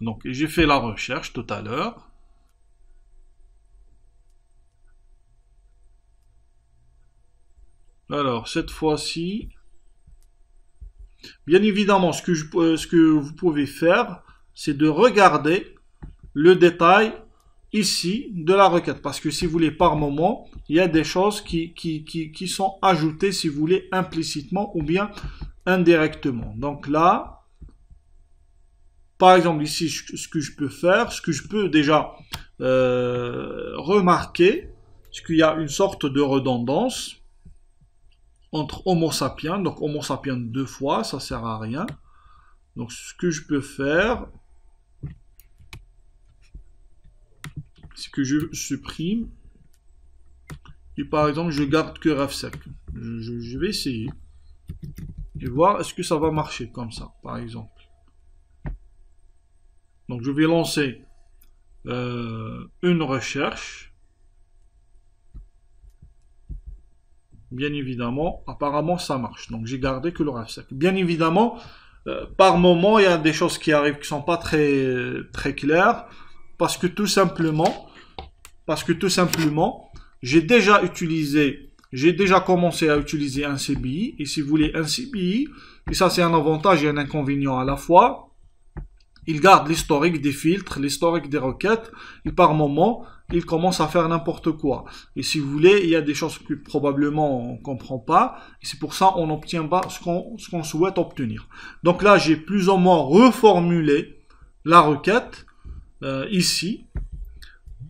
Donc j'ai fait la recherche tout à l'heure. Alors, cette fois-ci, bien évidemment, ce que, je, euh, ce que vous pouvez faire, c'est de regarder le détail ici de la requête. Parce que si vous voulez, par moment, il y a des choses qui, qui, sont ajoutées, si vous voulez, implicitement ou bien indirectement. Donc là, par exemple, ici, ce que je peux faire, ce que je peux déjà euh, remarquer, c'est qu'il y a une sorte de redondance entre Homo sapiens, donc Homo sapiens deux fois, ça sert à rien. Donc ce que je peux faire, que je supprime. Et par exemple, je garde que refsec, Je, vais essayer. Et voir est-ce que ça va marcher comme ça, par exemple. Donc je vais lancer euh, une recherche. Bien évidemment, apparemment ça marche. Donc j'ai gardé que le refsec, Bien évidemment, euh, par moment, il y a des choses qui arrivent qui ne sont pas très, très claires. Parce que tout simplement, parce que tout simplement, j'ai déjà utilisé, j'ai déjà commencé à utiliser un CBI. Et si vous voulez un CBI, et ça c'est un avantage et un inconvénient à la fois, il garde l'historique des filtres, l'historique des requêtes, et par moment, il commence à faire n'importe quoi. Et si vous voulez, il y a des choses que probablement on comprend pas, et c'est pour ça on n'obtient pas ce qu'on souhaite obtenir. Donc là, j'ai plus ou moins reformulé la requête euh, ici,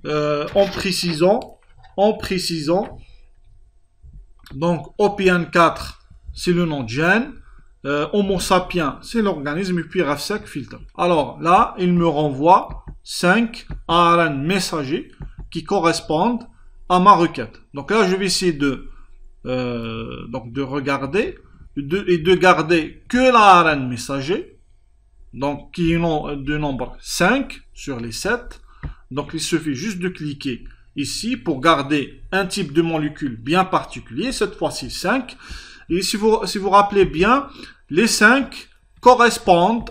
euh, en précisant, en précisant, donc OPN4, c'est le nom de gène, euh, Homo sapiens, c'est l'organisme, et puis RAFSEC, Alors là, il me renvoie 5 ARN messagers qui correspondent à ma requête. Donc là, je vais essayer de, euh, donc de regarder et de garder que l'ARN messager, donc qui ont de nombre 5 sur les 7, donc il suffit juste de cliquer ici pour garder un type de molécule bien particulier, cette fois-ci 5. Et si vous si vous rappelez bien, les 5 correspondent,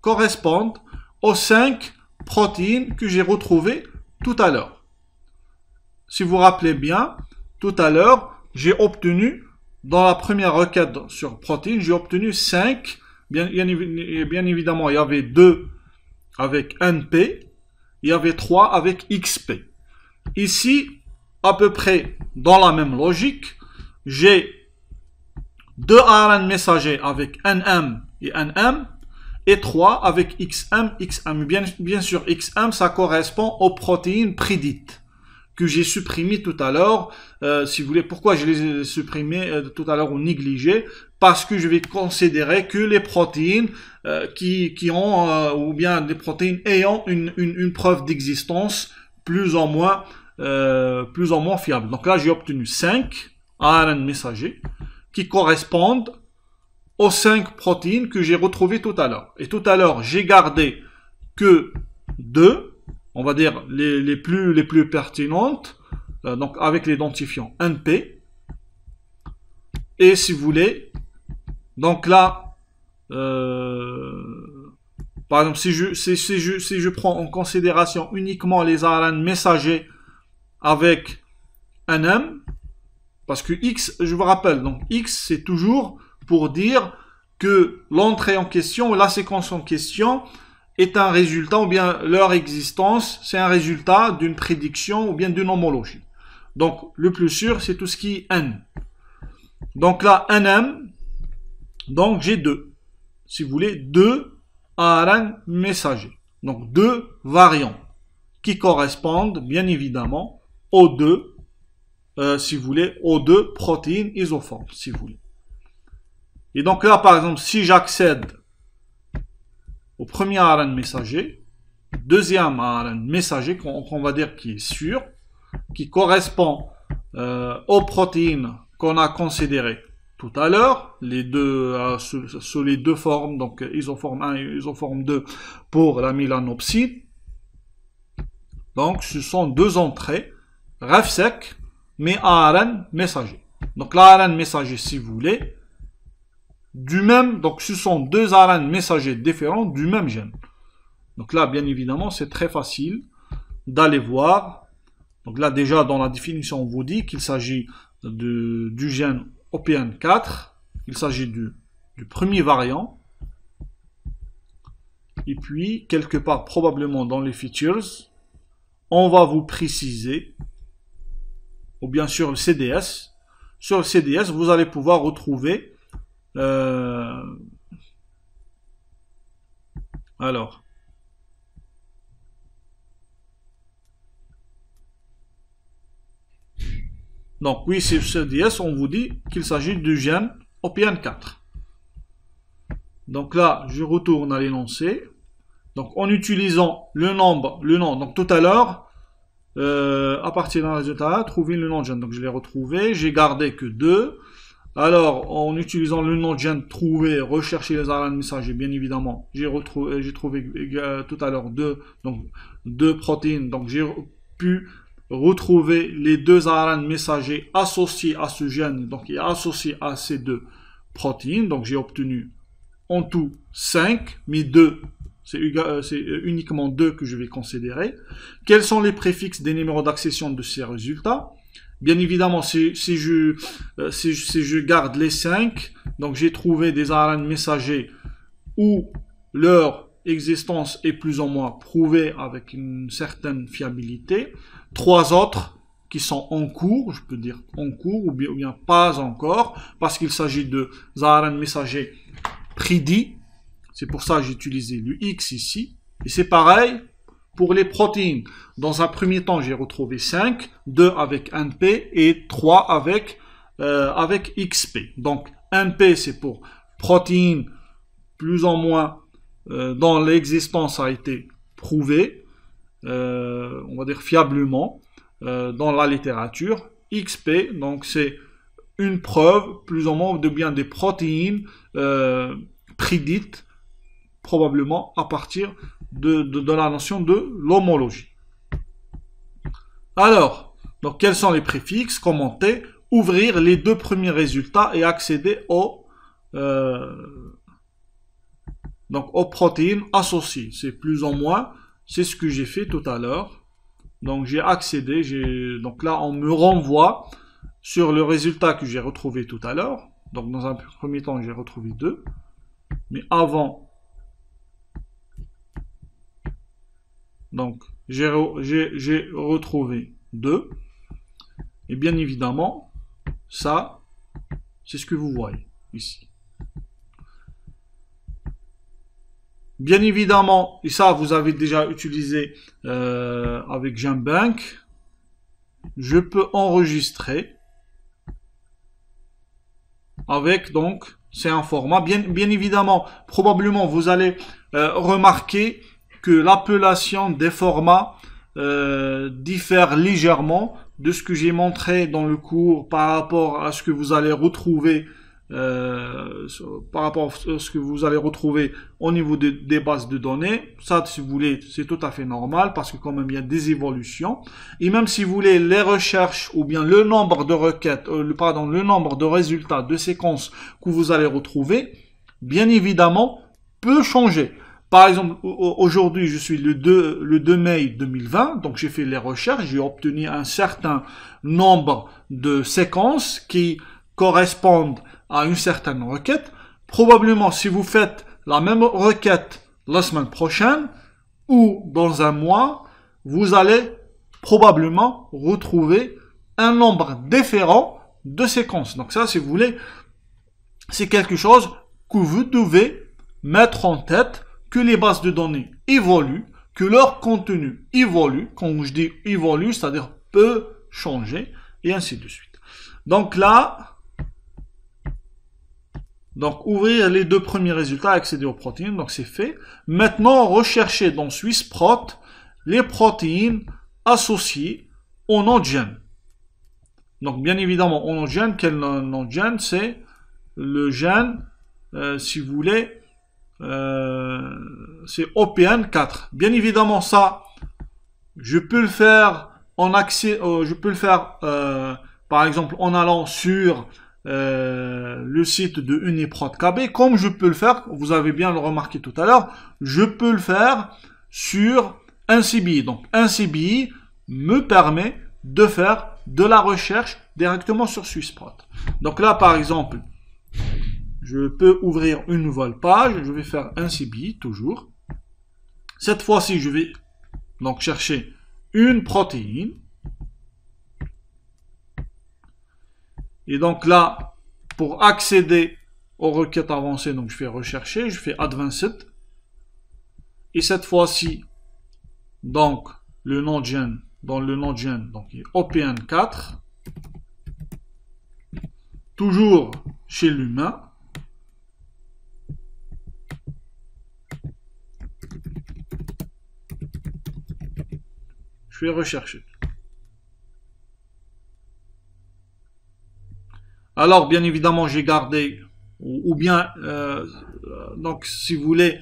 correspondent aux 5 protéines que j'ai retrouvées tout à l'heure. Si vous rappelez bien, tout à l'heure, j'ai obtenu, dans la première requête sur protéines, j'ai obtenu 5. Bien, bien, évidemment, il y avait 2 avec NP, il y avait 3 avec XP. Ici, à peu près dans la même logique, j'ai deux ARN messagers avec NM et NM, et 3 avec XM, XM. bien sûr, XM, ça correspond aux protéines prédites que j'ai supprimé tout à l'heure. Euh, si vous voulez, pourquoi je les ai supprimés euh, tout à l'heure ou négligés Parce que je vais considérer que les protéines euh, qui, qui ont, ou bien des protéines ayant une, une, preuve d'existence plus ou moins, plus ou moins fiable. Donc là, j'ai obtenu 5 ARN messagers qui correspondent aux 5 protéines que j'ai retrouvées tout à l'heure. Et tout à l'heure, j'ai gardé que 2 on va dire, les, les, plus, les plus pertinentes, euh, donc avec l'identifiant NP. Et si vous voulez, donc là, euh, par exemple, si je, si, je, si je prends en considération uniquement les ARN messagers avec NM, parce que X, je vous rappelle, donc X, c'est toujours pour dire que l'entrée en question, la séquence en question, est un résultat, ou bien leur existence, c'est un résultat d'une prédiction ou bien d'une homologie. Donc, le plus sûr, c'est tout ce qui est n. Donc là, nm, donc j'ai deux. Si vous voulez, deux ARN messagers. Donc, deux variants qui correspondent, bien évidemment, aux deux, euh, si vous voulez, aux deux protéines isoformes, si vous voulez. Et donc là, par exemple, si j'accède au premier ARN messager, deuxième ARN messager qu'on va dire qui est sûr, qui correspond euh, aux protéines qu'on a considérées tout à l'heure, les deux, euh, les deux formes, donc isoforme 1 et isoforme 2 pour la mylanopsine. Donc ce sont deux entrées, REF sec, mais ARN messager. Donc l'ARN messager, si vous voulez, du même, donc ce sont deux arènes messagers différents du même gène. Donc là, bien évidemment, c'est très facile d'aller voir. Donc là, déjà, dans la définition, on vous dit qu'il s'agit du gène OPN4, il s'agit du, du premier variant, et puis, quelque part, probablement dans les features, on va vous préciser, ou bien sur le CDS, sur le CDS, vous allez pouvoir retrouver euh, alors. Donc oui, sur CDS, on vous dit qu'il s'agit du gène OPN4. Donc là, je retourne à l'énoncé. Donc en utilisant le nombre, le nom, donc tout à l'heure, euh, à partir d'un résultat, trouver le nom de gène. Donc je l'ai retrouvé, j'ai gardé que 2. Alors, en utilisant le nom de gène, trouver, rechercher les arènes messagers, bien évidemment, j'ai euh, trouvé euh, tout à l'heure deux, protéines. Donc, j'ai pu retrouver les deux ARN messagers associés à ce gène, donc et associés à ces deux protéines. Donc, j'ai obtenu en tout cinq, mais deux, c'est euh, uniquement deux que je vais considérer. Quels sont les préfixes des numéros d'accession de ces résultats Bien évidemment, si, je, euh, je, garde les 5, donc j'ai trouvé des ARN messagers où leur existence est plus ou moins prouvée avec une certaine fiabilité. Trois autres qui sont en cours, je peux dire en cours ou bien, pas encore, parce qu'il s'agit de ARN messager prédits. C'est pour ça que j'ai utilisé le X ici. Et c'est pareil pour les protéines, dans un premier temps, j'ai retrouvé 5, 2 avec NP et 3 avec, euh, avec XP. Donc NP, c'est pour protéines plus ou moins euh, dans l'existence a été prouvée, euh, on va dire fiablement, euh, dans la littérature. XP, donc c'est une preuve plus ou moins de bien des protéines prédites probablement à partir de, la notion de l'homologie. Alors, donc quels sont les préfixes Commenter, ouvrir les deux premiers résultats et accéder aux, euh, donc aux protéines associées. C'est plus ou moins, c'est ce que j'ai fait tout à l'heure. Donc j'ai accédé, donc là on me renvoie sur le résultat que j'ai retrouvé tout à l'heure. Donc dans un premier temps j'ai retrouvé deux. Mais avant Donc, j'ai retrouvé deux. Et bien évidemment, ça, c'est ce que vous voyez ici. Bien évidemment, et ça, vous avez déjà utilisé euh, avec Jambank, je peux enregistrer avec donc c'est un format. Bien, bien évidemment, probablement vous allez euh, remarquer que l'appellation des formats euh, diffère légèrement de ce que j'ai montré dans le cours par rapport à ce que vous allez retrouver euh, par rapport à ce que vous allez retrouver au niveau des bases de données. Ça, si vous voulez, c'est tout à fait normal parce que quand même, il y a des évolutions. Et même si vous voulez, les recherches ou bien le nombre de requêtes, euh, pardon, le nombre de résultats de séquences que vous allez retrouver, bien évidemment, peut changer. Par exemple, aujourd'hui, je suis le 2, le 2 mai 2020, donc j'ai fait les recherches, j'ai obtenu un certain nombre de séquences qui correspondent à une certaine requête. Probablement, si vous faites la même requête la semaine prochaine ou dans un mois, vous allez probablement retrouver un nombre différent de séquences. Donc ça, si vous voulez, c'est quelque chose que vous devez mettre en tête que les bases de données évoluent, que leur contenu évolue. Quand je dis évolue, c'est-à-dire peut changer, et ainsi de suite. Donc là, donc ouvrir les deux premiers résultats, accéder aux protéines, donc c'est fait. Maintenant, rechercher dans SwissProt les protéines associées au nom de gène. Donc bien évidemment, au nom de gène, quel nom de gène C'est le gène, euh, si vous voulez, euh, c'est OPN 4. Bien évidemment, ça, je peux le faire en accès, euh, je peux le faire euh, par exemple en allant sur le site de Uniprod KB, comme je peux le faire, vous avez bien le remarqué tout à l'heure, je peux le faire sur un CBI. Donc un CBI me permet de faire de la recherche directement sur SwissProt. Donc là, par exemple, je peux ouvrir une nouvelle page. Je vais faire un CBI, toujours. Cette fois-ci, je vais donc chercher une protéine. Et donc là, pour accéder aux requêtes avancées, donc je fais rechercher, je fais advanced. Et cette fois-ci, donc le nom de gène, dans le nom de donc est OPN4. Toujours chez l'humain. rechercher. Alors, bien évidemment, j'ai gardé, ou, bien, euh, euh, donc si vous voulez,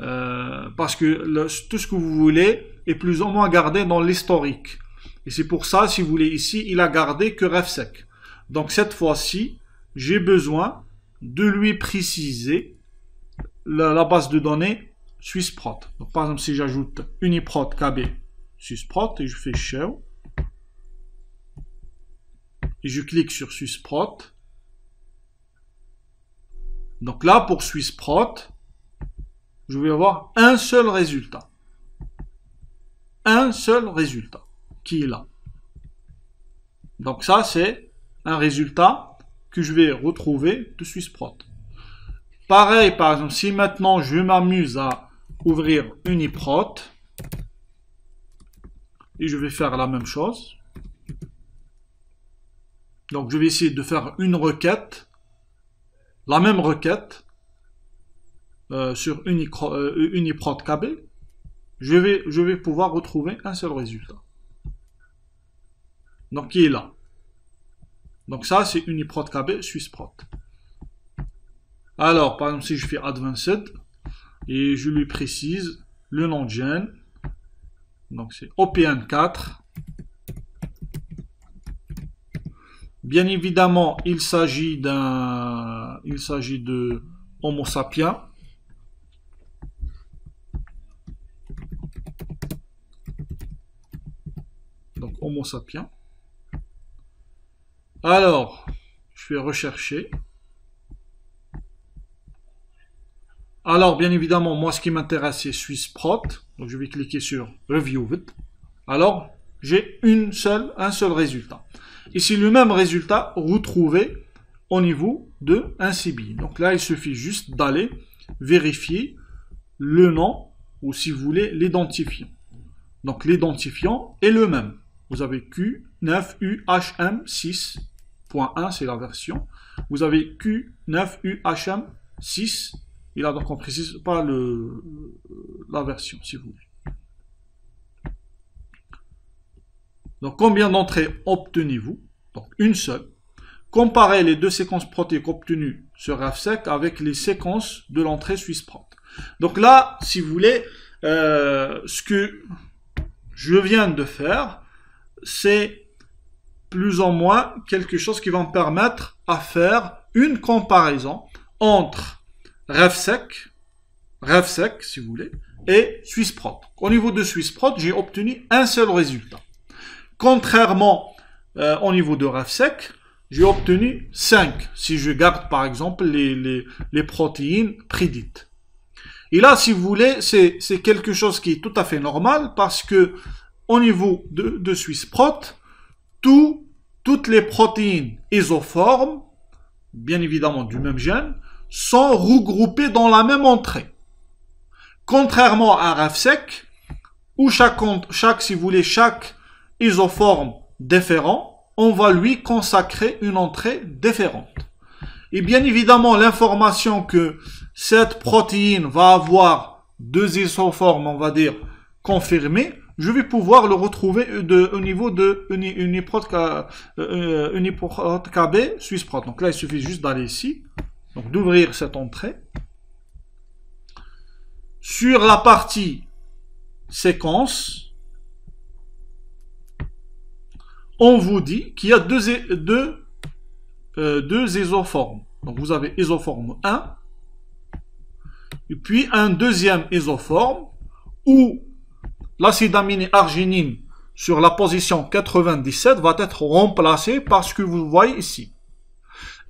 euh, parce que le, tout ce que vous voulez est plus ou moins gardé dans l'historique. Et c'est pour ça, si vous voulez, ici, il a gardé que RefSec. Donc cette fois-ci, j'ai besoin de lui préciser la, base de données SwissProt. Donc par exemple, si j'ajoute UniProt KB SwissProt, et je fais show. Et je clique sur SwissProt. Donc là, pour Swissprot, je vais avoir un seul résultat. Un seul résultat qui est là. Donc ça, c'est un résultat que je vais retrouver de Swissprot. Pareil, par exemple, si maintenant je m'amuse à ouvrir Uniprot, et je vais faire la même chose. Donc je vais essayer de faire une requête, la même requête, euh, sur uniprotkb euh, KB. Je vais, je vais pouvoir retrouver un seul résultat. Donc qui est là. Donc ça, c'est Uniprot KB, SwissProt. Alors, par exemple, si je fais Advanced, et je lui précise le nom de gène, donc c'est OPN4 Bien évidemment, il s'agit d'un, il s'agit de Homo sapiens. Donc Homo sapiens. Alors, je vais rechercher. Alors, bien évidemment, moi, ce qui m'intéresse, c'est SwissProt. Donc, je vais cliquer sur Review Alors, j'ai une seule, un seul résultat. Ici, le même résultat retrouvé au niveau de un CBI. Donc là, il suffit juste d'aller vérifier le nom ou si vous voulez l'identifiant. Donc l'identifiant est le même. Vous avez Q9UHM6.1, c'est la version. Vous avez Q9UHM6.1. Il a donc on précise pas le, la version, si vous voulez. Donc combien d'entrées obtenez-vous Donc une seule. Comparez les deux séquences protéiques obtenues sur RAFSEC avec les séquences de l'entrée SwissProt. Donc là, si vous voulez, euh, ce que je viens de faire, c'est plus ou moins quelque chose qui va me permettre à faire une comparaison entre RevSec, RevSec si vous voulez, et SwissProt. Au niveau de SwissProt, j'ai obtenu un seul résultat. Contrairement euh, au niveau de RevSec, j'ai obtenu 5 si je garde par exemple les, protéines prédites. Et là, si vous voulez, c'est quelque chose qui est tout à fait normal parce que au niveau de, de SwissProt, toutes les protéines isoformes, bien évidemment du même gène, sont regroupés dans la même entrée. Contrairement à Rafsec, où chaque, si vous voulez, chaque isoforme différent, on va lui consacrer une entrée différente. Et bien évidemment, l'information que cette protéine va avoir deux isoformes, on va dire, confirmées, je vais pouvoir le retrouver au niveau de Uniprot, euh, euh, suisse Donc là, il suffit juste d'aller ici, donc d'ouvrir cette entrée. Sur la partie séquence, on vous dit qu'il y a deux, deux, euh, deux isoformes. Donc vous avez isoforme 1, et puis un deuxième isoforme où l'acide aminé arginine sur la position 97 va être remplacé par ce que vous voyez ici.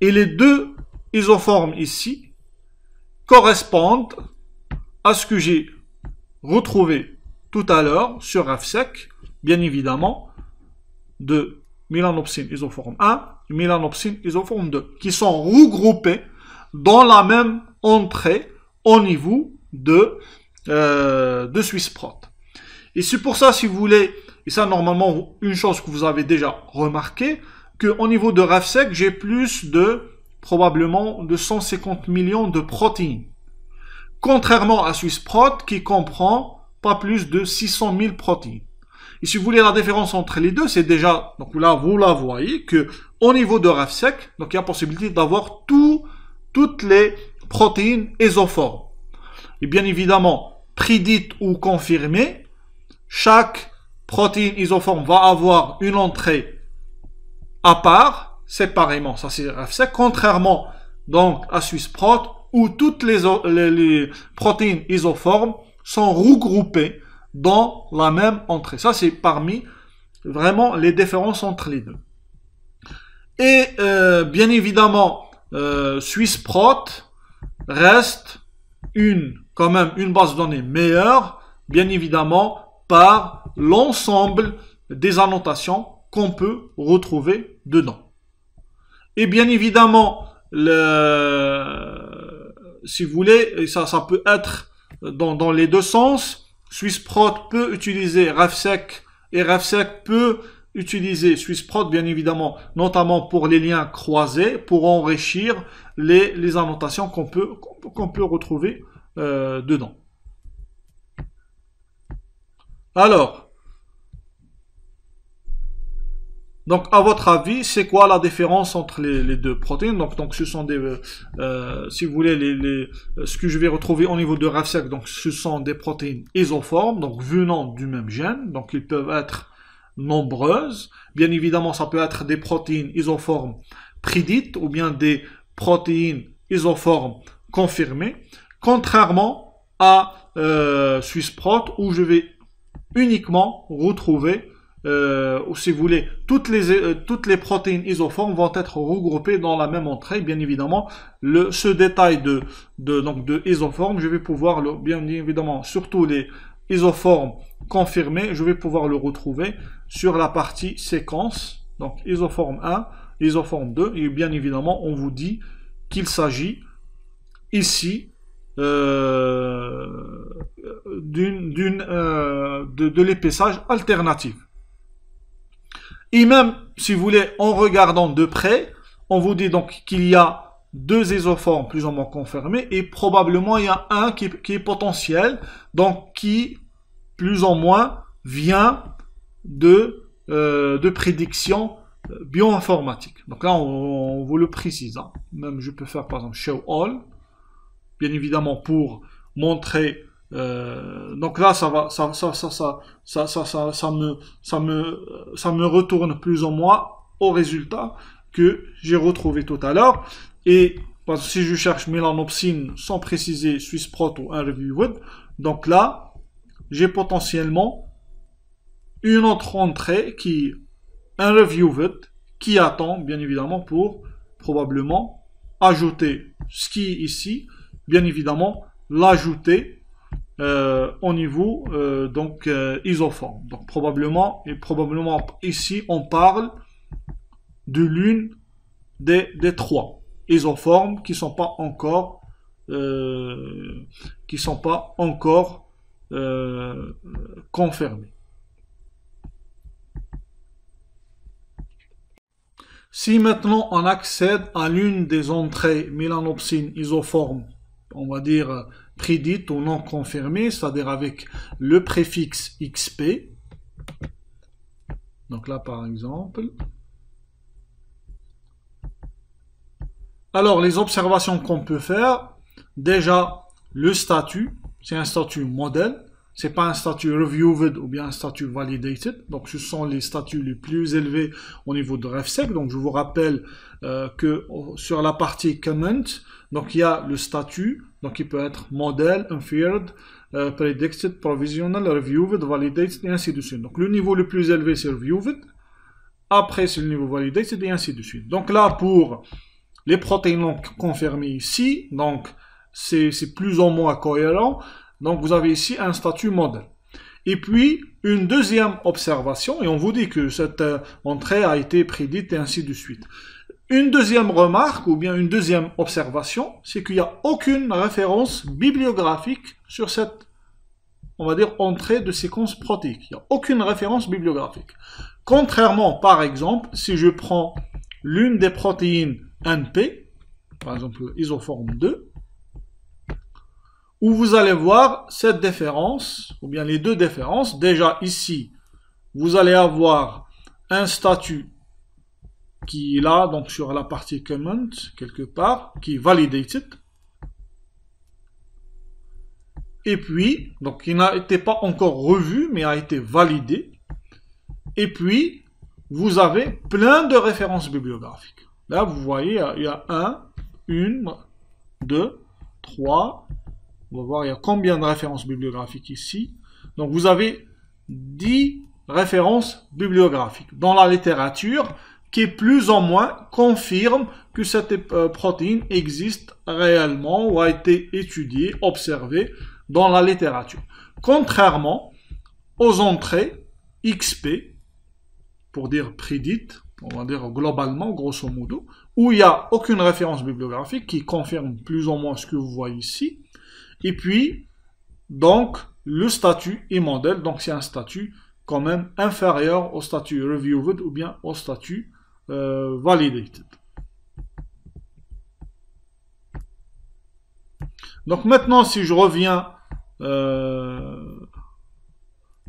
Et les deux isoformes ici correspondent à ce que j'ai retrouvé tout à l'heure sur AFSEC, bien évidemment, de mélanopsine isoforme 1 et mélanopsine isoforme 2, qui sont regroupés dans la même entrée au niveau de, euh, de SwissProt. Et c'est pour ça, si vous voulez, et ça normalement, une chose que vous avez déjà remarqué, qu'au niveau de RAFSEC, j'ai plus de probablement de 250 millions de protéines. Contrairement à SwissProt qui comprend pas plus de 600 000 protéines. Et si vous voulez la différence entre les deux, c'est déjà, donc là vous la voyez, que au niveau de RAFSEC, donc il y a possibilité d'avoir tout, toutes les protéines isoformes. Et bien évidemment, prédite ou confirmée, chaque protéine isoforme va avoir une entrée à part séparément. Ça c'est contrairement donc à SwissProt, où toutes les, protéines isoformes sont regroupées dans la même entrée. Ça, c'est parmi vraiment les différences entre les deux. Et euh, bien évidemment, euh, SwissProt reste une, quand même une base de données meilleure, bien évidemment, par l'ensemble des annotations qu'on peut retrouver dedans. Et bien évidemment, si vous voulez, ça, peut être dans, les deux sens. SwissProt peut utiliser RefSec et RefSec peut utiliser SwissProt, bien évidemment, notamment pour les liens croisés, pour enrichir les, annotations qu'on peut, retrouver euh, dedans. Alors, Donc, à votre avis, c'est quoi la différence entre les, deux protéines donc, donc, ce sont des, euh, euh, si vous voulez, les, euh, ce que je vais retrouver au niveau de RAFSEC, donc, ce sont des protéines isoformes, donc venant du même gène. Donc, ils peuvent être nombreuses. Bien évidemment, ça peut être des protéines isoformes prédites ou bien des protéines isoformes confirmées. Contrairement à euh, SwissProt, où je vais uniquement retrouver euh, ou si vous voulez, toutes les, euh, toutes les protéines isoformes vont être regroupées dans la même entrée. Bien évidemment, le, ce détail de, de, donc de isoforme, je vais pouvoir, le, bien évidemment, surtout les isoformes confirmées je vais pouvoir le retrouver sur la partie séquence, donc isoforme 1, isoforme 2, et bien évidemment, on vous dit qu'il s'agit ici euh, d'une, d'une, euh, de, de l'épaissage alternatif. Et même, si vous voulez, en regardant de près, on vous dit donc qu'il y a deux isoformes plus ou moins confirmés et probablement il y a un qui, est potentiel, donc qui plus ou moins vient de, euh, de prédictions euh, bioinformatiques. Donc là, on, vous le précise. Hein. Même je peux faire par exemple show all, bien évidemment pour montrer euh, donc là, ça va, ça, ça, ça, ça, me, ça me, ça me retourne plus ou moins au résultat que j'ai retrouvé tout à l'heure. Et si je cherche mélanopsine sans préciser Swiss ou un donc là, j'ai potentiellement une autre entrée qui un Review qui attend, bien évidemment, pour probablement ajouter ce qui ici, bien évidemment, l'ajouter euh, au niveau euh, donc euh, isoforme. Donc probablement et probablement ici on parle de l'une des, des, trois isoformes qui sont pas encore qui sont pas encore confirmées. Si maintenant on accède à l'une des entrées mélanopsine isoforme, on va dire prédit ou non confirmé, c'est-à-dire avec le préfixe XP. Donc là, par exemple. Alors, les observations qu'on peut faire, déjà, le statut, c'est un statut modèle, c'est pas un statut reviewed ou bien un statut validated. Donc, ce sont les statuts les plus élevés au niveau de RefSec. Donc, je vous rappelle euh, que oh, sur la partie comment, donc il y a le statut, donc il peut être model, inferred, euh, predicted, provisional, reviewed, validated et ainsi de suite. Donc le niveau le plus élevé c'est reviewed. Après c'est le niveau validated et ainsi de suite. Donc là pour les protéines confirmées ici, donc c'est plus ou moins cohérent. Donc vous avez ici un statut model ». Et puis, une deuxième observation, et on vous dit que cette euh, entrée a été prédite et ainsi de suite. Une deuxième remarque ou bien une deuxième observation, c'est qu'il n'y a aucune référence bibliographique sur cette, on va dire, entrée de séquence protéique. Il n'y a aucune référence bibliographique. Contrairement, par exemple, si je prends l'une des protéines NP, par exemple isoforme 2, où vous allez voir cette différence, ou bien les deux différences, Déjà ici, vous allez avoir un statut qui est là, donc sur la partie comment, quelque part, qui est validated. Et puis, donc il n'a été pas encore revu, mais a été validé. Et puis, vous avez plein de références bibliographiques. Là, vous voyez, il y a 1, 1, 2, 3. On va voir, il y a combien de références bibliographiques ici. Donc, vous avez 10 références bibliographiques. Dans la littérature, qui plus ou moins confirme que cette euh, protéine existe réellement ou a été étudiée, observée dans la littérature. Contrairement aux entrées XP, pour dire prédites, on va dire globalement, grosso modo, où il n'y a aucune référence bibliographique qui confirme plus ou moins ce que vous voyez ici. Et puis, donc, le statut immodèle, donc c'est un statut quand même inférieur au statut reviewed ou bien au statut euh, validated. Donc maintenant, si je reviens, euh,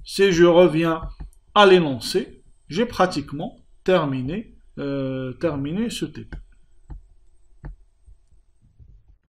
si je reviens à l'énoncé, j'ai pratiquement terminé, euh, terminé ce TP.